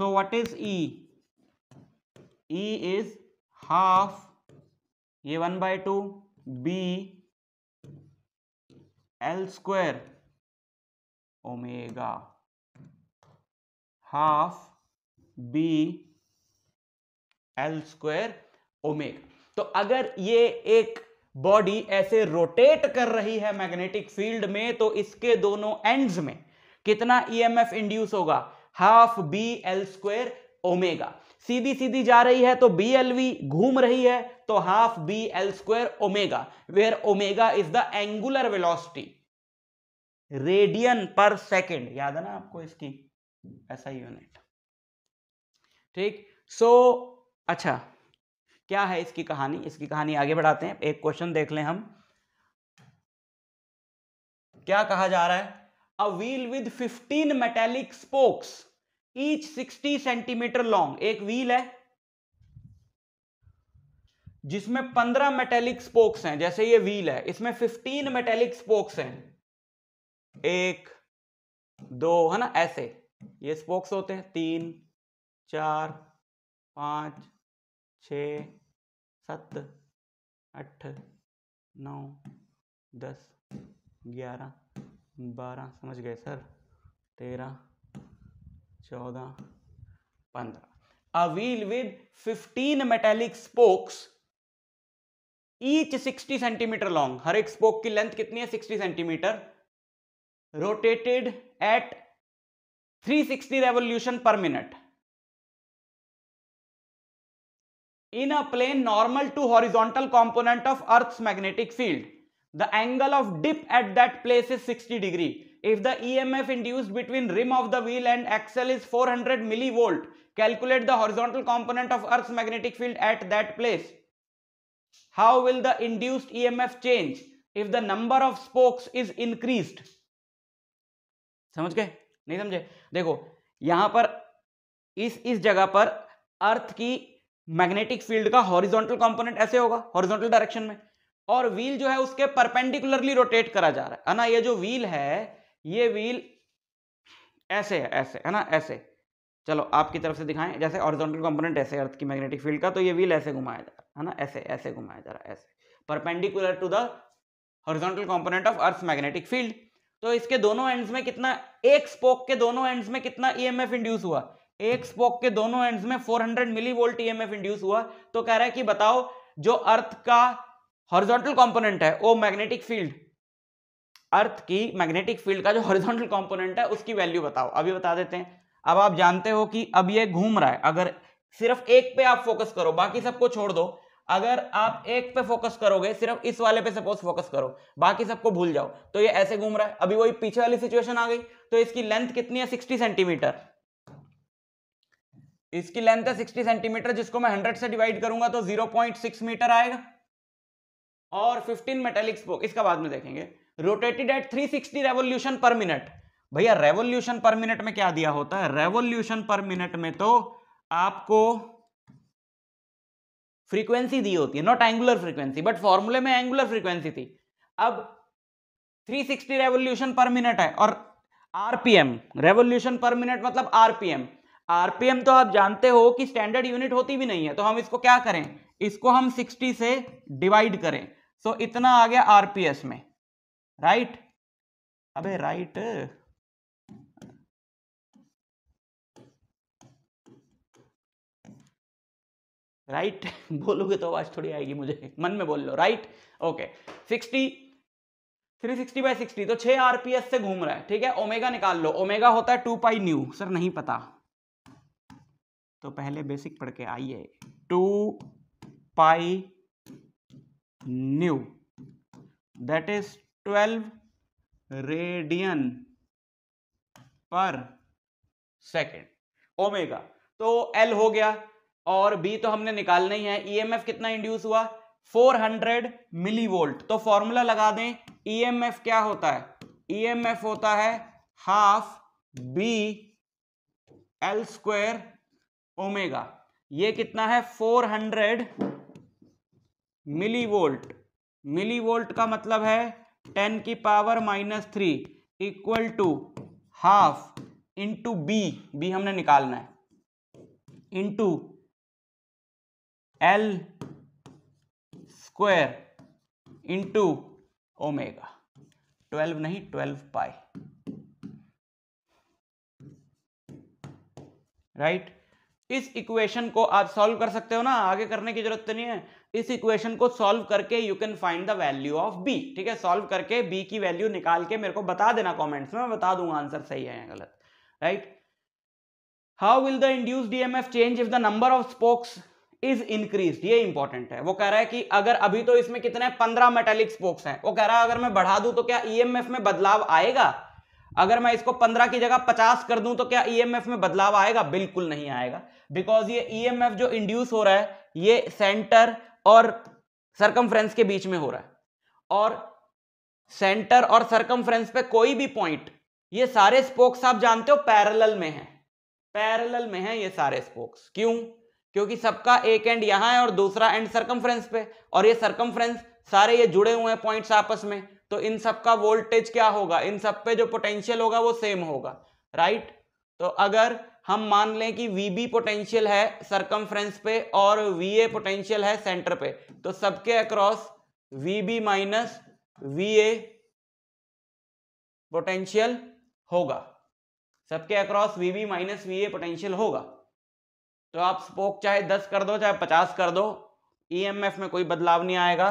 so what is e e is half a1 by 2 b L square omega half B L square omega तो अगर ये एक बॉडी ऐसे रोटेट कर रही है मैग्नेटिक फील्ड में तो इसके दोनों एंड्स में कितना ईएमएफ e इंड्यूस होगा half B L square omega सीधी सीधी जा रही है तो बी एल वी घूम रही है तो half B L square omega where omega is the angular velocity radian per second याद है ना आपको इसकी ऐसा यूनिट ठीक सो so, अच्छा क्या है इसकी कहानी इसकी कहानी आगे बढ़ाते हैं एक क्वेश्चन देख लें हम क्या कहा जा रहा है a wheel with 15 metallic spokes each 60 centimetre long एक व्हील है जिसमें 15 मेटेलिक स्पोक्स हैं जैसे ये व्हील है इसमें 15 मेटेलिक स्पोक्स हैं एक दो है ना ऐसे ये स्पोक्स होते हैं तीन चार पाँच छ सत अठ नौ दस ग्यारह बारह समझ गए सर तेरह चौदह पंद्रह a wheel with fifteen metallic spokes each sixty centimetre long हर एक स्पोक की लेंथ कितनी है sixty centimetre rotated at three sixty revolution per minute in a plane normal to horizontal component of earth magnetic field the angle of dip at that place is sixty degree if the emf induced between rim of the wheel and axle is 400 millivolt calculate the horizontal component of earth's magnetic field at that place how will the induced emf change if the number of spokes is increased समझ गए नहीं समझे देखो यहां पर इस इस जगह पर अर्थ की मैग्नेटिक फील्ड का हॉरिजॉन्टल कंपोनेंट ऐसे होगा हॉरिजॉन्टल डायरेक्शन में और व्हील जो है उसके परपेंडिकुलरली रोटेट करा जा रहा है ना ये जो व्हील है ये व्हील ऐसे है ऐसे है ना ऐसे चलो आपकी तरफ से दिखाएं जैसे ऑरिजॉन्टल कंपोनेंट ऐसे अर्थ की मैग्नेटिक फील्ड का तो ये व्हील ऐसे घुमाया जा रहा है ना ऐसे ऐसे घुमाया जा रहा है ऐसे perpendicular to the horizontal component of earth magnetic field तो इसके दोनों एंड्स में कितना एक स्पोक के दोनों एंड्स में कितना ईएमएफ इंड्यूस हुआ एक स्पोक के दोनों एंड्स में 400 मिली वोल्ट ईएमएफ इंड्यूस हुआ तो कह रहा है कि बताओ जो अर्थ का हॉरिजॉन्टल कंपोनेंट है वो मैग्नेटिक फील्ड अर्थ की मैग्नेटिक फील्ड का जो हॉरिजॉन्टल कंपोनेंट है उसकी वैल्यू बताओ अभी बता देते हैं अब आप जानते हो कि अब ये घूम रहा है अगर सिर्फ एक पे आप फोकस करो बाकी सबको छोड़ दो अगर आप एक पे फोकस करोगे सिर्फ इस वाले पे सपोज फोकस करो बाकी सबको भूल जाओ तो ये ऐसे घूम रहा है अभी वही पीछे वाली सिचुएशन आ गई तो इसकी लेंथ कितनी है सिक्सटी सेंटीमीटर इसकी लेंथ है सिक्सटी सेंटीमीटर जिसको मैं हंड्रेड से डिवाइड करूंगा तो जीरो पॉइंट सिक्स मीटर आएगा और फिफ्टीन मेटेलिक स्पोक इसका बाद में देखेंगे rotated at 360 revolution per minute भैया रेवोल्यूशन पर मिनट में क्या दिया होता है रेवोल्यूशन पर मिनट में तो आपको फ्रीक्वेंसी दी होती है नॉट एंगुलर फ्रीक्वेंसी बट फॉर्मूले में एंगुलर फ्रीक्वेंसी थी अब 360 रेवोल्यूशन पर मिनट है और आरपीएम रेवोल्यूशन पर मिनट मतलब आरपीएम आरपीएम तो आप जानते हो कि स्टैंडर्ड यूनिट होती भी नहीं है तो हम इसको क्या करें इसको हम 60 से डिवाइड करें सो so, इतना आ गया आरपीएस में राइट अबे राइट राइट <laughs> बोलोगे तो आवाज थोड़ी आएगी मुझे मन में बोल लो right okay sixty three sixty by sixty तो छह आरपीएस से घूम रहा है ठीक है ओमेगा निकाल लो ओमेगा होता है टू पाई न्यू सर नहीं पता तो पहले बेसिक पढ़ के आइए two pi nu that is twelve radian per second omega तो एल हो गया और बी तो हमने निकालना ही है ईएमएफ e कितना इंड्यूस हुआ 400 मिली वोल्ट तो फॉर्मूला लगा दें ईएमएफ e क्या होता है ईएमएफ e होता है half B L square omega ये कितना है 400 मिली वोल्ट मिली वोल्ट का मतलब है टेन की power minus three equal to half into B B हमने निकालना है into L square into omega twelve नहीं ट्वेल्व पाई राइट right? इस इक्वेशन को आप सॉल्व कर सकते हो ना आगे करने की जरूरत तो नहीं है इस इक्वेशन को सॉल्व करके you can find the value of B ठीक है सॉल्व करके बी की वैल्यू निकाल के मेरे को बता देना कॉमेंट्स में मैं बता दूंगा आंसर सही है या गलत right how will the induce EMF change if the number of spokes is increase ये इंपॉर्टेंट है वो कह रहा है कि अगर अभी तो इसमें कितने पंद्रह मेटेलिक स्पोक्स हैं वो कह रहा है अगर मैं बढ़ा दूं तो क्या ईएमएफ में बदलाव आएगा अगर मैं इसको पंद्रह की जगह पचास कर दूं तो क्या ईएमएफ में बदलाव आएगा बिल्कुल नहीं आएगा बिकॉज ये ईएमएफ जो इंड्यूस हो रहा है ये सेंटर और सरकमफ्रेंस के बीच में हो रहा है और सेंटर और सरकमफ्रेंस पे कोई भी पॉइंट ये सारे स्पोक्स आप जानते हो पैरेलल में है पैरेलल में है ये सारे स्पोक्स क्यों क्योंकि सबका एक एंड यहां है और दूसरा एंड सरकमफ्रेंस पे और ये सरकमफ्रेंस सारे ये जुड़े हुए हैं पॉइंट्स आपस में तो इन सबका वोल्टेज क्या होगा इन सब पे जो पोटेंशियल होगा वो सेम होगा राइट तो अगर हम मान लें कि वी बी पोटेंशियल है सरकमफ्रेंस पे और वी ए पोटेंशियल है सेंटर पे तो सबके across V B minus V A potential होगा सबके across V B minus V A potential होगा तो आप स्पोक चाहे दस कर दो चाहे पचास कर दो ई एम एफ में कोई बदलाव नहीं आएगा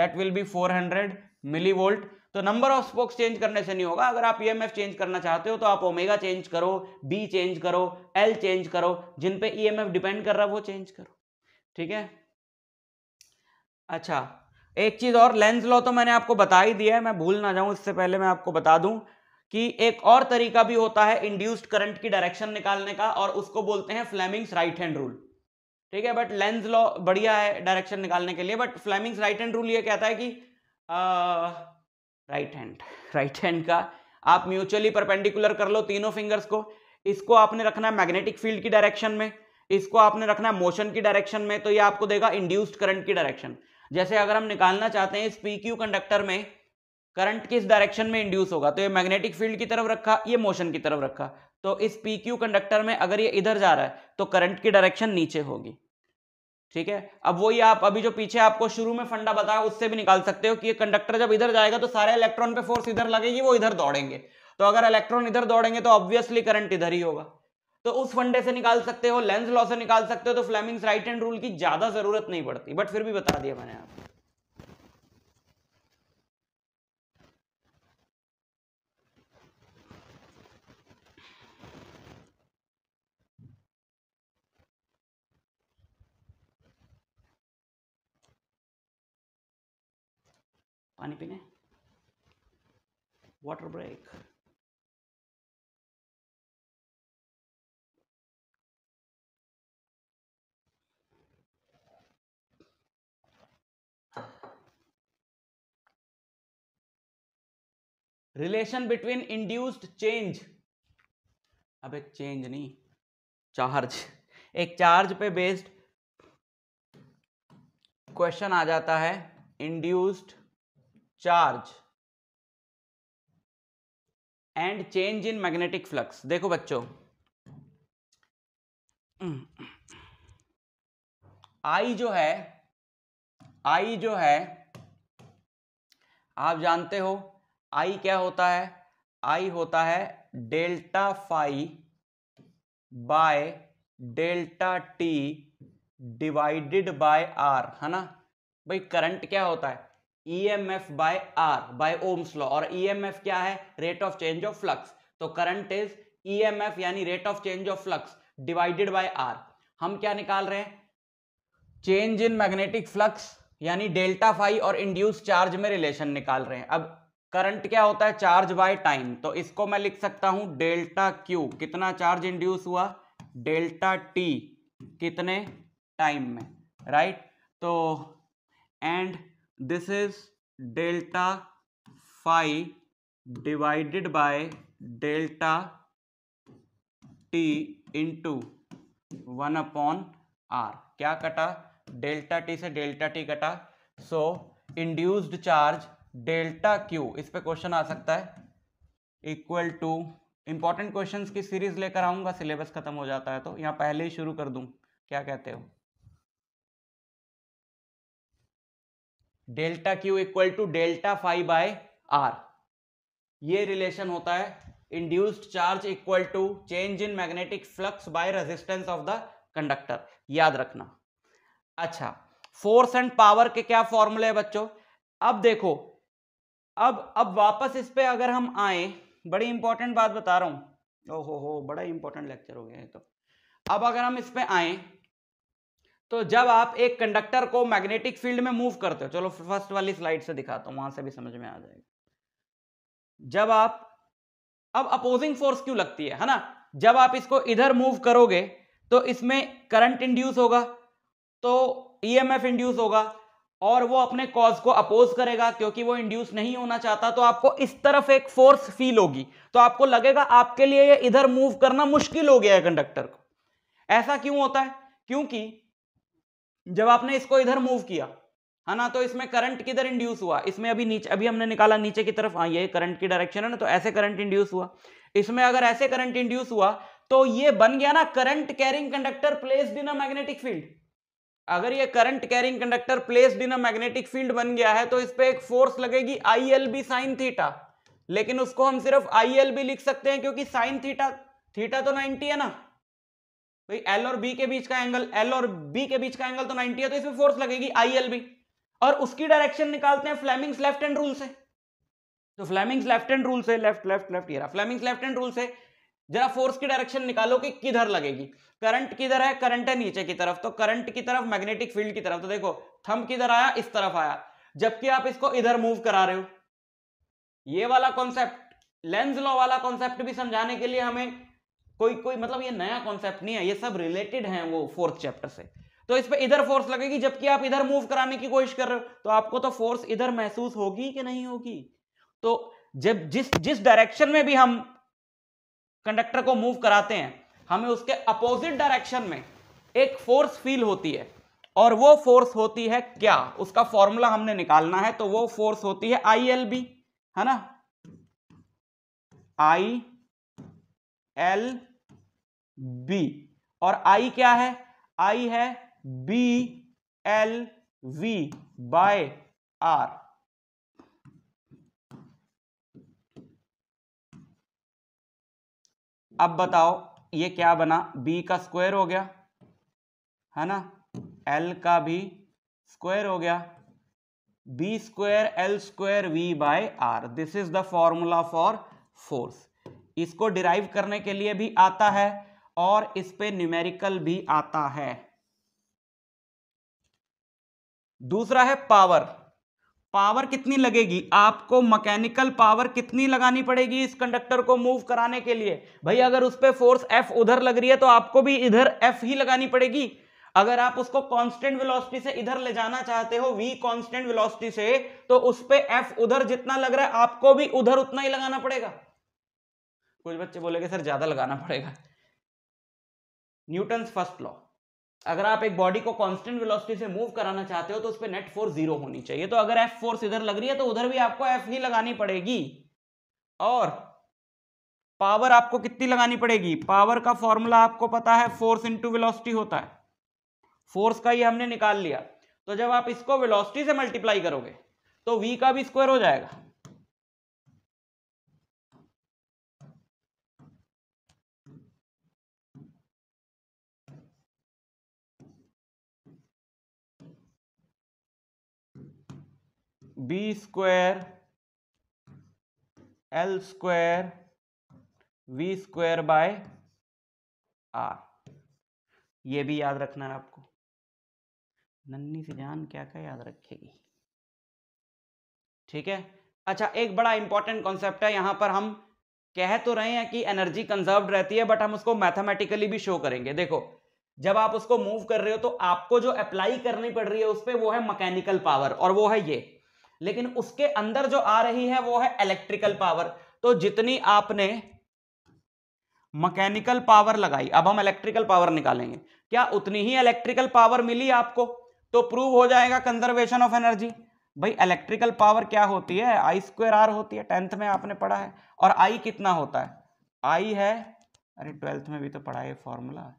that will be four hundred millivolt तो नंबर ऑफ स्पोक्स चेंज करने से नहीं होगा अगर आप ईएमएफ e चेंज करना चाहते हो तो आप ओमेगा चेंज करो बी चेंज करो एल चेंज करो जिन पे ईएमएफ e डिपेंड कर रहा है वो चेंज करो ठीक है अच्छा एक चीज और लेंस लॉ तो मैंने आपको बता ही दिया है मैं भूल ना जाऊं इससे पहले मैं आपको बता दूं कि एक और तरीका भी होता है इंड्यूस्ड करंट की डायरेक्शन निकालने का और उसको बोलते हैं फ्लेमिंग्स राइट हैंड रूल ठीक है बट लेंस लॉ बढ़िया है डायरेक्शन निकालने के लिए but Fleming's right hand rule ये कहता है कि आ, राइट हैंड राइट हैंड का आप म्यूचुअली परपेंडिकुलर कर लो तीनों फिंगर्स को इसको आपने रखना है मैग्नेटिक फील्ड की डायरेक्शन में इसको आपने रखना है मोशन की डायरेक्शन में तो ये आपको देगा इंड्यूस्ड करंट की डायरेक्शन जैसे अगर हम निकालना चाहते हैं इस पी क्यू कंडक्टर में करंट किस डायरेक्शन में इंड्यूस होगा तो ये मैग्नेटिक फील्ड की तरफ रखा ये मोशन की तरफ रखा तो इस पी क्यू कंडक्टर में अगर ये इधर जा रहा है तो करंट की डायरेक्शन नीचे होगी ठीक है अब वही आप अभी जो पीछे आपको शुरू में फंडा बताया उससे भी निकाल सकते हो कि ये कंडक्टर जब इधर जाएगा तो सारे इलेक्ट्रॉन पे फोर्स इधर लगेगी वो इधर दौड़ेंगे तो अगर इलेक्ट्रॉन इधर दौड़ेंगे तो ऑब्वियसली करंट इधर ही होगा तो उस फंडे से निकाल सकते हो लेंस लॉ से निकाल सकते हो तो फ्लेमिंग्स राइट हैंड रूल की ज्यादा जरूरत नहीं पड़ती बट फिर भी बता दिया मैंने आपको पानी पीने water break relation between induced change अब एक चेंज नहीं चार्ज एक चार्ज पे बेस्ड क्वेश्चन आ जाता है induced charge and change in magnetic flux देखो बच्चों आई जो है आई जो है आप जानते हो आई क्या होता है आई होता है delta phi by delta T divided by R है ना भाई करंट क्या होता है E M F by R by Ohm's law और ई एम एफ क्या है rate of change of flux तो current is E M F यानी rate of change of flux divided by R हम क्या निकाल रहे हैं चेंज इन मैग्नेटिक फ्लक्स यानी डेल्टा फाइव और इंड्यूस चार्ज में रिलेशन निकाल रहे हैं अब करंट क्या होता है चार्ज बाय टाइम तो इसको मैं लिख सकता हूं डेल्टा क्यू कितना चार्ज इंड्यूस हुआ डेल्टा टी कितने टाइम में राइट तो and this is delta phi divided by delta T into one upon R क्या कटा डेल्टा टी से डेल्टा टी कटा so induced charge delta Q इस पे क्वेश्चन आ सकता है इक्वल टू इंपॉर्टेंट क्वेश्चंस की सीरीज लेकर आऊंगा सिलेबस खत्म हो जाता है तो यहाँ पहले ही शुरू कर दूँ क्या कहते हो delta Q equal to delta phi by R ये रिलेशन होता है induced charge equal to change in magnetic flux by resistance of the conductor याद रखना अच्छा फोर्स एंड पावर के क्या फॉर्मूले है बच्चों अब देखो अब अब वापस इस पर अगर हम आए बड़ी इंपॉर्टेंट बात बता रहा हूं ओहो हो बड़ा इंपॉर्टेंट लेक्चर हो गया है तो अब अगर हम इस पर आए तो जब आप एक कंडक्टर को मैग्नेटिक फील्ड में मूव करते हो चलो फर्स्ट वाली स्लाइड से दिखाता हूं वहां से भी समझ में आ जाएगा जब आप अब अपोजिंग फोर्स क्यों लगती है है ना जब आप इसको इधर मूव करोगे तो इसमें करंट इंड्यूस होगा तो ईएमएफ e इंड्यूस होगा और वो अपने कॉज को अपोज करेगा क्योंकि वो इंड्यूस नहीं होना चाहता तो आपको इस तरफ एक फोर्स फील होगी तो आपको लगेगा आपके लिए ये इधर मूव करना मुश्किल हो गया है कंडक्टर को ऐसा क्यों होता है क्योंकि जब आपने इसको इधर मूव किया है ना तो इसमें करंट किधर इंड्यूस हुआ इसमें अभी नीचे अभी हमने निकाला नीचे की तरफ हाँ ये करंट की डायरेक्शन है ना तो ऐसे करंट इंड्यूस हुआ इसमें अगर ऐसे करंट इंड्यूस हुआ तो ये बन गया ना current carrying conductor place in a magnetic field अगर ये current carrying conductor place in a magnetic field बन गया है तो इस पर एक फोर्स लगेगी I L B sign theta लेकिन उसको हम सिर्फ आई एल बी लिख सकते हैं क्योंकि साइन थीटा थीटा तो नाइनटी है ना भाई एल और बी के बीच का एंगल एल और बी के बीच का एंगल तो 90 है तो इसमें फोर्स लगेगी आई एल बी और उसकी डायरेक्शन निकालते हैं फ्लैमिंग्स लेफ्ट हैंड रूल से तो फ्लैमिंग्स लेफ्ट हैंड रूल से लेफ्ट लेफ्ट लेफ्ट ये रहा लेफ्ट हैंड रूल से जरा फोर्स की डायरेक्शन निकालो कि किधर लगेगी करंट किधर है करंट है नीचे की तरफ तो करंट की तरफ मैग्नेटिक फील्ड की तरफ तो देखो थम किधर आया इस तरफ आया जबकि आप इसको इधर मूव करा रहे हो ये वाला कॉन्सेप्ट लेंस लॉ वाला कॉन्सेप्ट भी समझाने के लिए हमें कोई कोई मतलब ये नया कॉन्सेप्ट नहीं है ये सब रिलेटेड हैं वो फोर्थ चैप्टर से तो इस पर इधर फोर्स लगेगी जबकि आप इधर मूव कराने की कोशिश कर रहे हो तो आपको तो फोर्स इधर महसूस होगी कि नहीं होगी तो जब जिस जिस डायरेक्शन में भी हम कंडक्टर को मूव कराते हैं हमें उसके अपोजिट डायरेक्शन में एक फोर्स फील होती है और वो फोर्स होती है क्या उसका फॉर्मूला हमने निकालना है तो वो फोर्स होती है आई एल बी है ना आई एल बी और आई क्या है आई है B L V by R अब बताओ ये क्या बना बी का स्क्वायर हो गया है ना एल का भी स्क्वायर हो गया B square L square V by R this is the formula for force इसको डिराइव करने के लिए भी आता है और इस पे न्यूमेरिकल भी आता है दूसरा है पावर पावर कितनी लगेगी आपको मैकेनिकल पावर कितनी लगानी पड़ेगी इस कंडक्टर को मूव कराने के लिए भाई अगर उस पर फोर्स एफ उधर लग रही है तो आपको भी इधर एफ ही लगानी पड़ेगी अगर आप उसको कांस्टेंट वेलोसिटी से इधर ले जाना चाहते हो वी कांस्टेंट वेलोसिटी से तो उस पर एफ उधर जितना लग रहा है आपको भी उधर उतना ही लगाना पड़ेगा कुछ बच्चे बोलेंगे सर ज़्यादा लगाना पड़ेगा न्यूटन फर्स्ट लॉ अगर आप एक बॉडी को कांस्टेंट वेलोसिटी से मूव कराना चाहते हो तो उस पर नेट फोर्स जीरो होनी चाहिए तो अगर एफ फोर्स इधर लग रही है तो उधर भी आपको एफ ही लगानी पड़ेगी और पावर आपको कितनी लगानी पड़ेगी पावर का फॉर्मूला आपको पता है फोर्स इंटू वेलोसिटी होता है फोर्स का ही हमने निकाल लिया तो जब आप इसको वेलोसिटी से मल्टीप्लाई करोगे तो वी का भी स्क्वायर हो जाएगा B square L square V square by R ये भी याद रखना है आपको नन्नी सी जान क्या क्या याद रखेगी ठीक है अच्छा एक बड़ा इंपॉर्टेंट कॉन्सेप्ट है यहां पर हम कह तो रहे हैं कि एनर्जी कंजर्व रहती है बट हम उसको मैथमेटिकली भी शो करेंगे देखो जब आप उसको मूव कर रहे हो तो आपको जो अप्लाई करनी पड़ रही है उस पर वो है मैकेनिकल पावर और वो है ये लेकिन उसके अंदर जो आ रही है वो है इलेक्ट्रिकल पावर तो जितनी आपने मैकेनिकल पावर लगाई अब हम इलेक्ट्रिकल पावर निकालेंगे क्या उतनी ही इलेक्ट्रिकल पावर मिली आपको तो प्रूव हो जाएगा कंजर्वेशन ऑफ एनर्जी भाई इलेक्ट्रिकल पावर क्या होती है आई स्क्वेयर आर होती है टेंथ में आपने पढ़ा है और आई कितना होता है आई है अरे ट्वेल्थ में भी तो पढ़ा है formula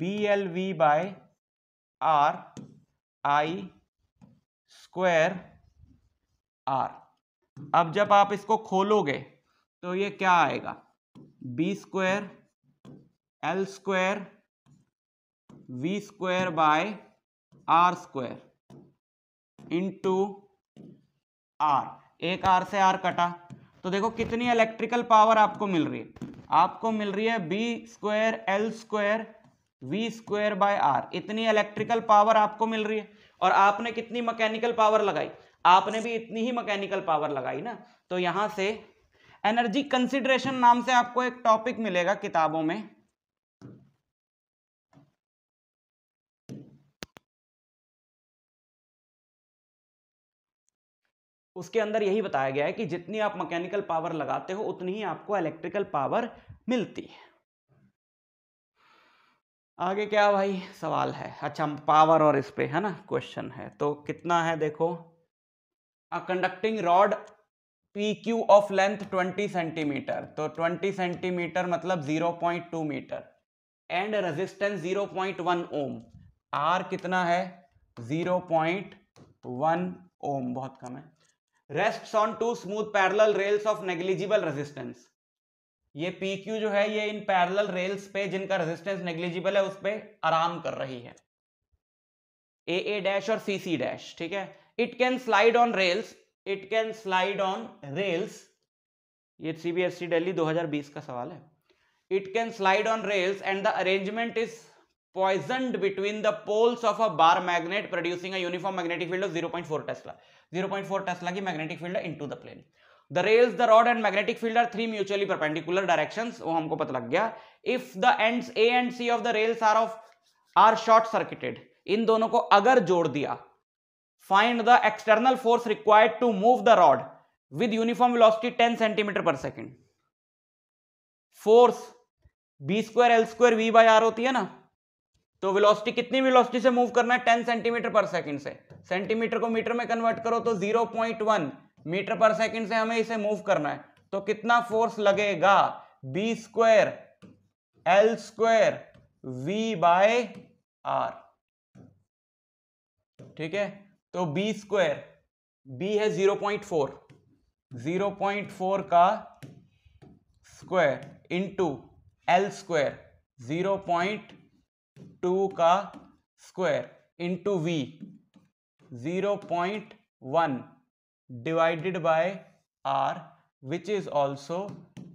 B L V by R I square R अब जब आप इसको खोलोगे तो ये क्या आएगा B square L square V square by R square into R एक आर से आर कटा तो देखो कितनी इलेक्ट्रिकल पावर आपको मिल रही है आपको मिल रही है B square L square V square by R इतनी इलेक्ट्रिकल पावर आपको मिल रही है और आपने कितनी मैकेनिकल पावर लगाई आपने भी इतनी ही मैकेनिकल पावर लगाई ना तो यहां से एनर्जी कंसिडरेशन नाम से आपको एक टॉपिक मिलेगा किताबों में उसके अंदर यही बताया गया है कि जितनी आप मैकेनिकल पावर लगाते हो उतनी ही आपको इलेक्ट्रिकल पावर मिलती है आगे क्या भाई सवाल है अच्छा पावर और इस पे है ना क्वेश्चन है तो कितना है देखो conducting rod P Q of length 20 centimetre तो 20 सेंटीमीटर मतलब 0.2 metre and resistance 0.1 ohm R कितना है 0.1 ओम बहुत कम है rest on two smooth parallel rails of negligible resistance ये पी क्यू जो है ये इन पैरल रेल्स पे जिनका रेजिस्टेंस नेग्लिजिबल है उस पर आराम कर रही है ए ए डैश और सी सी डैश ठीक है it can slide on rails it can slide on rails ये सीबीएसई दिल्ली 2020 का सवाल है it can slide on rails and the arrangement is positioned between the poles of a bar magnet producing uniform magnetic field of zero point four tesla zero point four tesla की magnetic field into the plane the rails the rod and magnetic field are three mutually perpendicular direction वो हमको पता लग गया if the end A and C of the rails are of are short circuited इन दोनों को अगर जोड़ दिया find the external force required to move the rod with uniform velocity 10 centimetre पर second force B square L square V by R होती है ना तो वेलोसिटी कितनी वेलोसिटी से मूव करना है 10 सेंटीमीटर पर सेकंड से सेंटीमीटर को मीटर में कन्वर्ट करो तो 0.1 मीटर पर सेकंड से हमें इसे मूव करना है तो कितना फोर्स लगेगा B square L square V by R ठीक है तो बी स्क्वायर बी है zero point four zero point four का square into L square zero point two का square into V zero point one divided by R which is also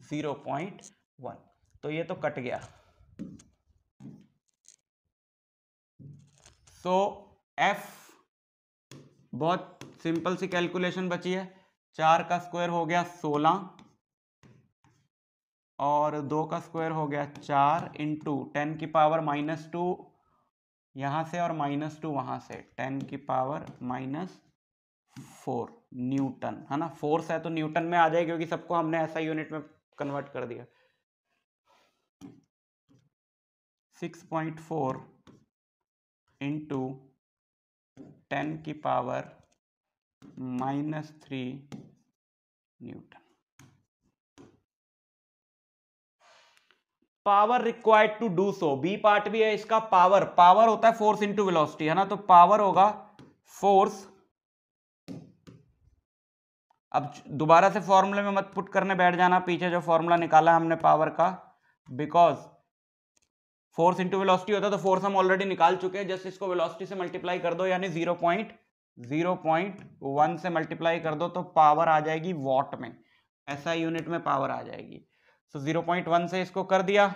zero point one तो ये तो कट गया so F बहुत simple सी calculation बची है चार का स्क्वायर हो गया सोलह और दो का स्क्वायर हो गया चार इंटू टेन की पावर माइनस टू यहाँ से और माइनस टू वहाँ से टेन की पावर माइनस फोर न्यूटन है ना फोर्स है तो न्यूटन में आ जाए क्योंकि सबको हमने ऐसा यूनिट में कन्वर्ट कर दिया six point four into ten की power minus three newton power required to do so B part भी है इसका पावर पावर होता है फोर्स इंटू वेलोसिटी है ना तो पावर होगा फोर्स अब दोबारा से फॉर्मूले में मत पुट करने बैठ जाना पीछे जो फॉर्मूला निकाला हमने पावर का बिकॉज फोर्स इंटू वेलोसिटी होता तो फोर्स हम ऑलरेडी निकाल चुके हैं जस्ट इसको वेलोसिटी से मल्टीप्लाई कर दो यानी zero point zero point one से मल्टीप्लाई कर दो तो पावर आ जाएगी वॉट में ऐसा यूनिट में पावर आ जाएगी सो जीरो पॉइंट वन से इसको कर दिया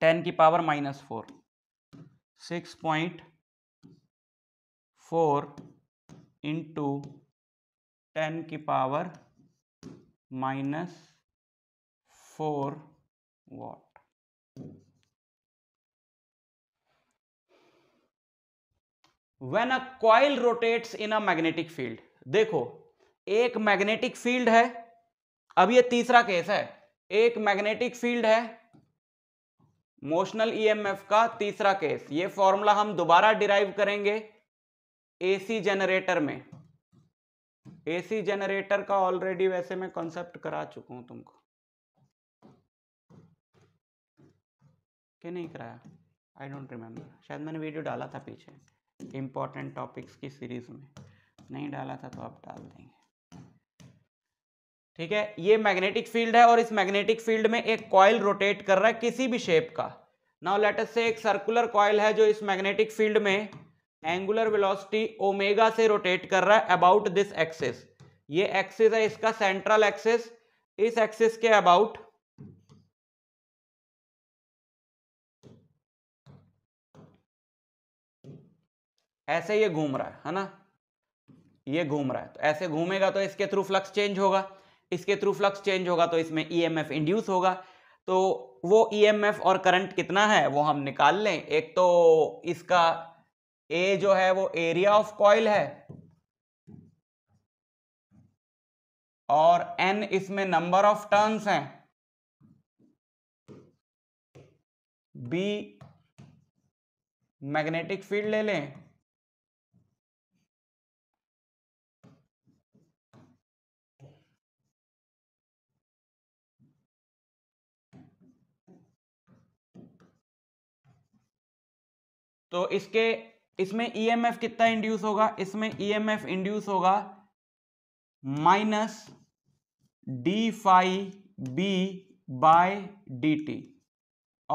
टेन की power minus four six point four into ten की power minus four watt when a coil rotates in a magnetic field देखो एक मैग्नेटिक फील्ड है अब ये तीसरा केस है एक मैग्नेटिक फील्ड है मोशनल ईएमएफ e का तीसरा केस ये फॉर्मूला हम दोबारा डिराइव करेंगे एसी जनरेटर में एसी जनरेटर का ऑलरेडी वैसे मैं कॉन्सेप्ट करा चुका हूं तुमको क्या नहीं कराया आई डोंट रिमेम्बर शायद मैंने वीडियो डाला था पीछे इम्पॉर्टेंट टॉपिक्स की सीरीज में नहीं डाला था तो आप डाल देंगे ठीक है ये मैग्नेटिक फील्ड है और इस मैग्नेटिक फील्ड में एक कॉयल रोटेट कर रहा है किसी भी शेप का नाउ लेट से एक सर्कुलर कॉयल है जो इस मैग्नेटिक फील्ड में एंगुलर वेलोसिटी ओमेगा से रोटेट कर रहा है अबाउट दिस एक्सिस ये एक्सिस है इसका सेंट्रल एक्सिस इस एक्सिस के अबाउट ऐसे ये घूम रहा है है ना ये घूम रहा है तो ऐसे घूमेगा तो इसके थ्रू फ्लक्स चेंज होगा इसके थ्रू फ्लक्स चेंज होगा तो इसमें ई एम एफ इंड्यूस होगा तो वो ई एम एफ और करंट कितना है वो हम निकाल लें एक तो इसका ए जो है वो एरिया ऑफ कॉइल है और एन इसमें नंबर ऑफ टर्न्स हैं बी मैग्नेटिक फील्ड ले लें तो इसके इसमें ईएमएफ e कितना इंड्यूस होगा इसमें ईएमएफ e इंड्यूस होगा minus D phi B by D T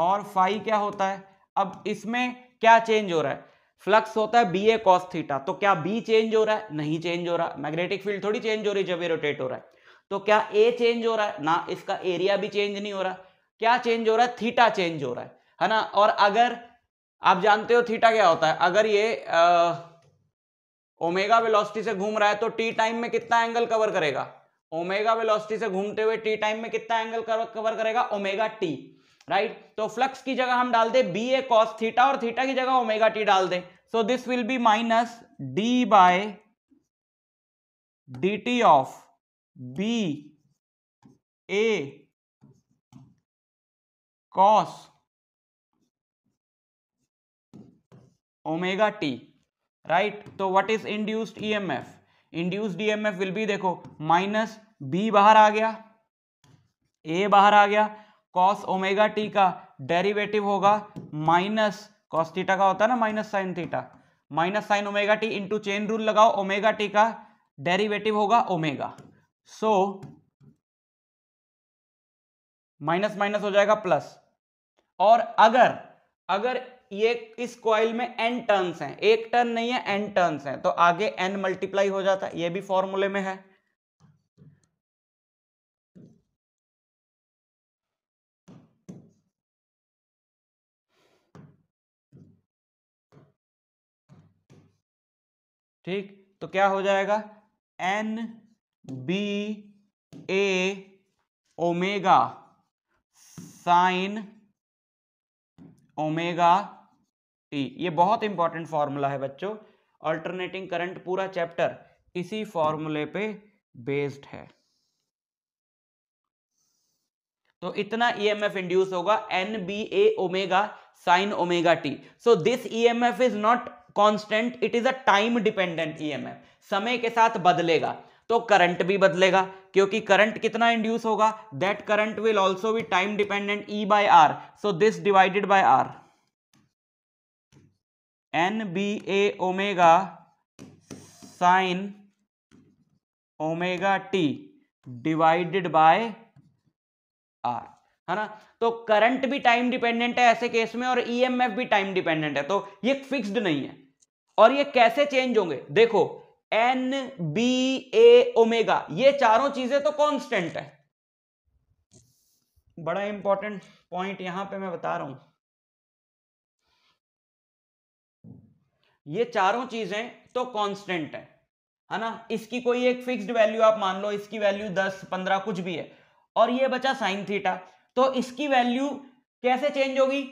और फाई क्या होता है अब इसमें क्या चेंज हो रहा है फ्लक्स होता है बी ए कॉस थीटा तो क्या बी चेंज हो रहा है नहीं चेंज हो रहा मैग्नेटिक फील्ड थोड़ी चेंज हो रही जब ये रोटेट हो रहा है तो क्या ए चेंज हो रहा है ना इसका एरिया भी चेंज नहीं हो रहा क्या चेंज हो रहा है थीटा चेंज हो रहा है है ना और अगर आप जानते हो थीटा क्या होता है अगर ये ओमेगा वेलोसिटी से घूम रहा है तो टी टाइम में कितना एंगल कवर करेगा ओमेगा वेलोसिटी से घूमते हुए टी टाइम में कितना एंगल कवर करेगा ओमेगा टी राइट तो फ्लक्स की जगह हम डाल दें बी ए कॉस थीटा और थीटा की जगह ओमेगा टी डाल दें so this will be minus D by D T of B A cos omega T right तो what is induced EMF induced EMF will be देखो minus B बाहर आ गया ए बाहर आ गया कॉस ओमेगा टी का डेरिवेटिव होगा माइनस कॉस थीटा का होता है ना minus sine theta minus sine omega T into chain rule लगाओ ओमेगा टी का डेरिवेटिव होगा ओमेगा सो माइनस माइनस हो जाएगा प्लस और अगर अगर ये इस कॉइल में एन टर्न्स हैं एक टर्न नहीं है एन टर्न्स हैं तो आगे एन मल्टीप्लाई हो जाता है ये भी फॉर्मूले में है ठीक तो क्या हो जाएगा N B A omega sine omega T ये बहुत इंपॉर्टेंट फॉर्मूला है बच्चों अल्टरनेटिंग करंट पूरा चैप्टर इसी फॉर्मूले पे बेस्ड है तो इतना ईएमएफ e इंड्यूस होगा N B A omega sine omega T so this EMF is not constant it is a time dependent EMF समय के साथ बदलेगा तो करंट भी बदलेगा क्योंकि करंट कितना इंड्यूस होगा that current will also be time dependent E by R so this divided by R N B A omega sine omega T divided by R है ना तो करंट भी टाइम डिपेंडेंट है ऐसे केस में और ईएमएफ e भी time dependent है तो ये फिक्स्ड नहीं है और ये कैसे चेंज होंगे देखो एन बी ए ओमेगा ये चारों चीजें तो कांस्टेंट है बड़ा इंपॉर्टेंट पॉइंट यहां पे मैं बता रहा हूं ये चारों चीजें तो कांस्टेंट है है ना इसकी कोई एक फिक्स्ड वैल्यू आप मान लो इसकी वैल्यू दस पंद्रह कुछ भी है और ये बचा साइन थीटा तो इसकी वैल्यू कैसे चेंज होगी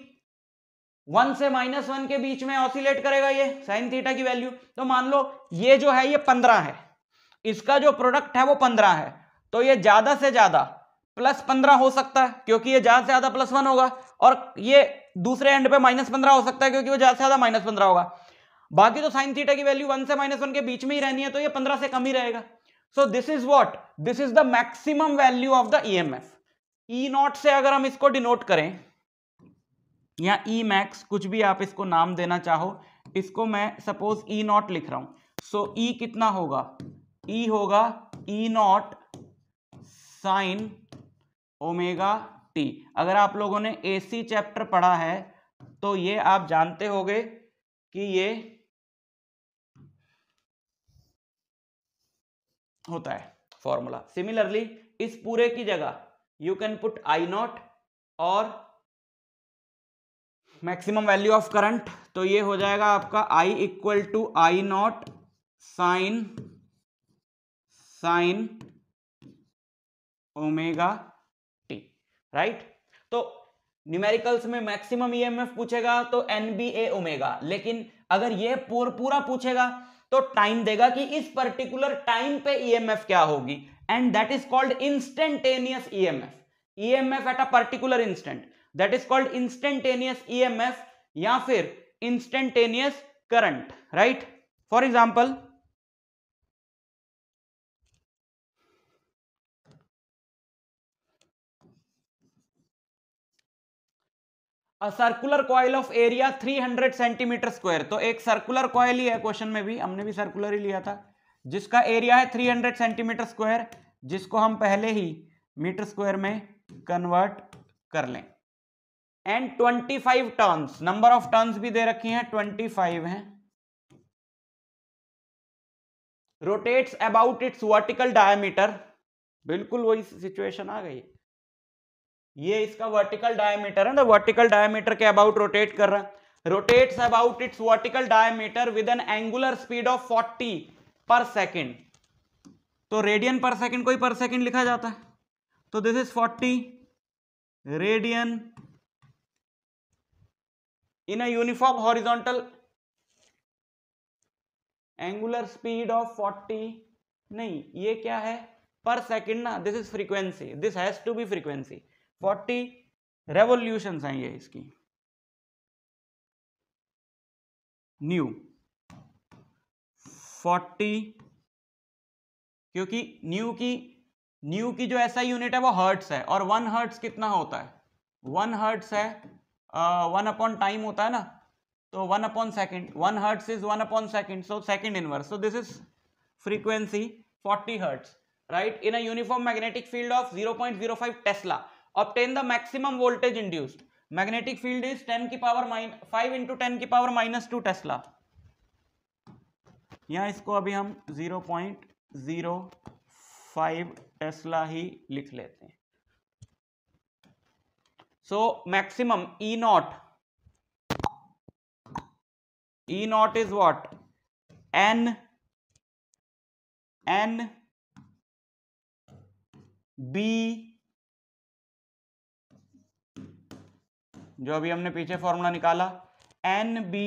वन से माइनस वन के बीच में ऑसिलेट करेगा ये साइन थीटा की वैल्यू तो मान लो ये जो है ये पंद्रह है इसका जो प्रोडक्ट है वो पंद्रह है तो ये ज्यादा से ज्यादा प्लस पंद्रह हो सकता है क्योंकि ये ज्यादा से ज्यादा प्लस वन होगा और ये दूसरे एंड पे माइनस पंद्रह हो सकता है क्योंकि वो ज्यादा से ज्यादा माइनस पंद्रह होगा बाकी तो साइन थीटा की वैल्यू वन से माइनस वन के बीच में ही रहनी है तो ये पंद्रह से कम ही रहेगा so this is what this is the maximum value of the E M F E naught से अगर हम इसको डिनोट करें या ई e मैक्स कुछ भी आप इसको नाम देना चाहो इसको मैं सपोज ई नॉट लिख रहा हूं सो so, ई e कितना होगा ई e होगा E naught sine omega T अगर आप लोगों ने एसी चैप्टर पढ़ा है तो ये आप जानते होंगे कि ये होता है फॉर्मूला सिमिलरली इस पूरे की जगह you can put I naught और मैक्सिमम वैल्यू ऑफ करंट तो ये हो जाएगा आपका I equal to I naught sine sine omega T right तो न्यूमेरिकल्स में मैक्सिमम ईएमएफ e पूछेगा तो एन बी ओमेगा लेकिन अगर ये पूर, पूरा पूछेगा तो टाइम देगा कि इस पर्टिकुलर टाइम पे ईएमएफ e क्या होगी and that is called instantaneous EMF EMF at a particular instant that is called instantaneous EMF या फिर instantaneous current right for example circular coil of area 300 centimetre square तो एक circular coil ही है question में भी हमने भी सर्कुलर ही लिया था जिसका एरिया है 300 सेंटीमीटर स्क्वायर जिसको हम पहले ही मीटर स्क्वायर में कन्वर्ट कर लें and 25 turns number of turns भी दे रखी हैं 25 है rotates about its vertical diameter बिल्कुल वही सिचुएशन आ गई ये इसका वर्टिकल डायमीटर है ना वर्टिकल डायमीटर के अबाउट रोटेट कर रहा है rotates about its vertical diameter with an angular speed of 40 पर सेकेंड तो रेडियन पर सेकेंड को ही पर सेकेंड लिखा जाता है तो this is 40 radian in a uniform horizontal angular speed of 40 नहीं ये क्या है पर सेकेंड ना this is frequency this has to be frequency forty revolution हैं ये इसकी न्यू फोर्टी क्योंकि न्यू की न्यू की जो ऐसा यूनिट है वो हर्ट्स है और वन हर्ट्स कितना होता है वन हर्ट्स है वन अपॉन टाइम होता है ना तो one upon second one hertz is one upon second so second inverse so this is frequency forty right in a uniform magnetic field of zero point zero five tesla obtain the maximum voltage induced magnetic field is ten की power minus five into ten की power minus two tesla यहां इसको अभी हम zero point zero five tesla ही लिख लेते हैं so maximum E nought E nought is what N N B जो अभी हमने पीछे फॉर्मूला निकाला एन बी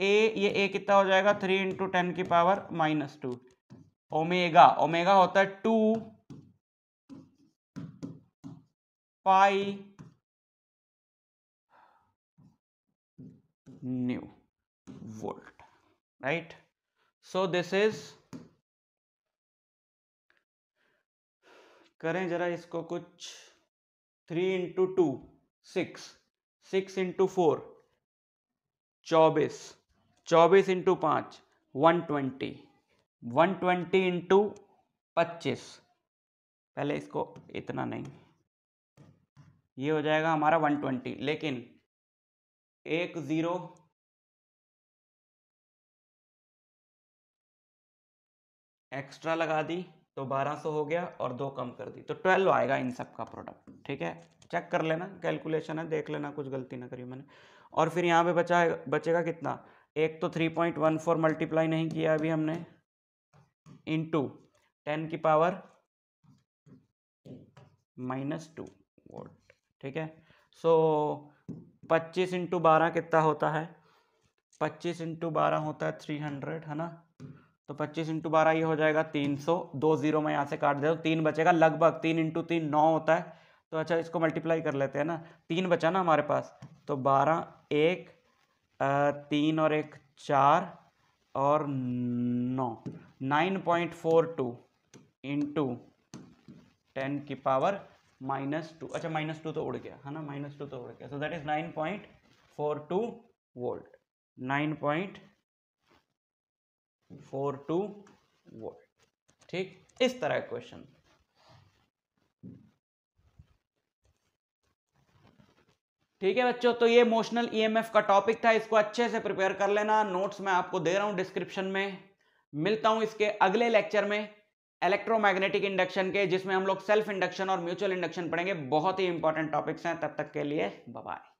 ए ये ए कितना हो जाएगा थ्री इंटू टेन की power minus two omega omega होता है two pi nu volt right so this is करें जरा इसको कुछ three into two six six into four चौबीस चौबीस इंटू पाँच one twenty one twenty into पच्चीस पहले इसको इतना नहीं ये हो जाएगा हमारा वन ट्वेंटी लेकिन एक ज़ीरो एक्स्ट्रा लगा दी तो बारह सौ हो गया और दो कम कर दी तो ट्वेल्व आएगा इन सब का प्रोडक्ट ठीक है चेक कर लेना कैलकुलेशन है देख लेना कुछ गलती ना करी मैंने और फिर यहाँ पे बचा बचेगा कितना एक तो three point one four multiply नहीं किया अभी हमने इंटू टेन की पावर माइनस टू वोट ठीक है सो पच्चीस इंटू बारह कितना होता है पच्चीस इंटू बारह होता है थ्री हंड्रेड है ना तो पच्चीस इंटू बारह ये हो जाएगा तीन सौ दो जीरो में यहाँ से काट देता हूँ तीन बचेगा लगभग तीन इंटू तीन नौ होता है तो अच्छा इसको मल्टीप्लाई कर लेते हैं ना तीन बचा ना हमारे पास तो बारह एक तीन और एक चार और नौ nine point four two into ten की पावर माइनस टू अच्छा माइनस टू तो उड़ गया है ना माइनस टू तो उड़ गया so that is nine point four two volt nine point four two volt ठीक इस तरह क्वेश्चन ठीक है बच्चों तो ये इमोशनल ईएमएफ e का टॉपिक था इसको अच्छे से प्रिपेयर कर लेना नोट्स मैं आपको दे रहा हूँ डिस्क्रिप्शन में मिलता हूँ इसके अगले लेक्चर में इलेक्ट्रोमैग्नेटिक इंडक्शन के जिसमें हम लोग सेल्फ इंडक्शन और म्यूचुअल इंडक्शन पढ़ेंगे बहुत ही इंपॉर्टेंट टॉपिक्स हैं तब तक के लिए बाय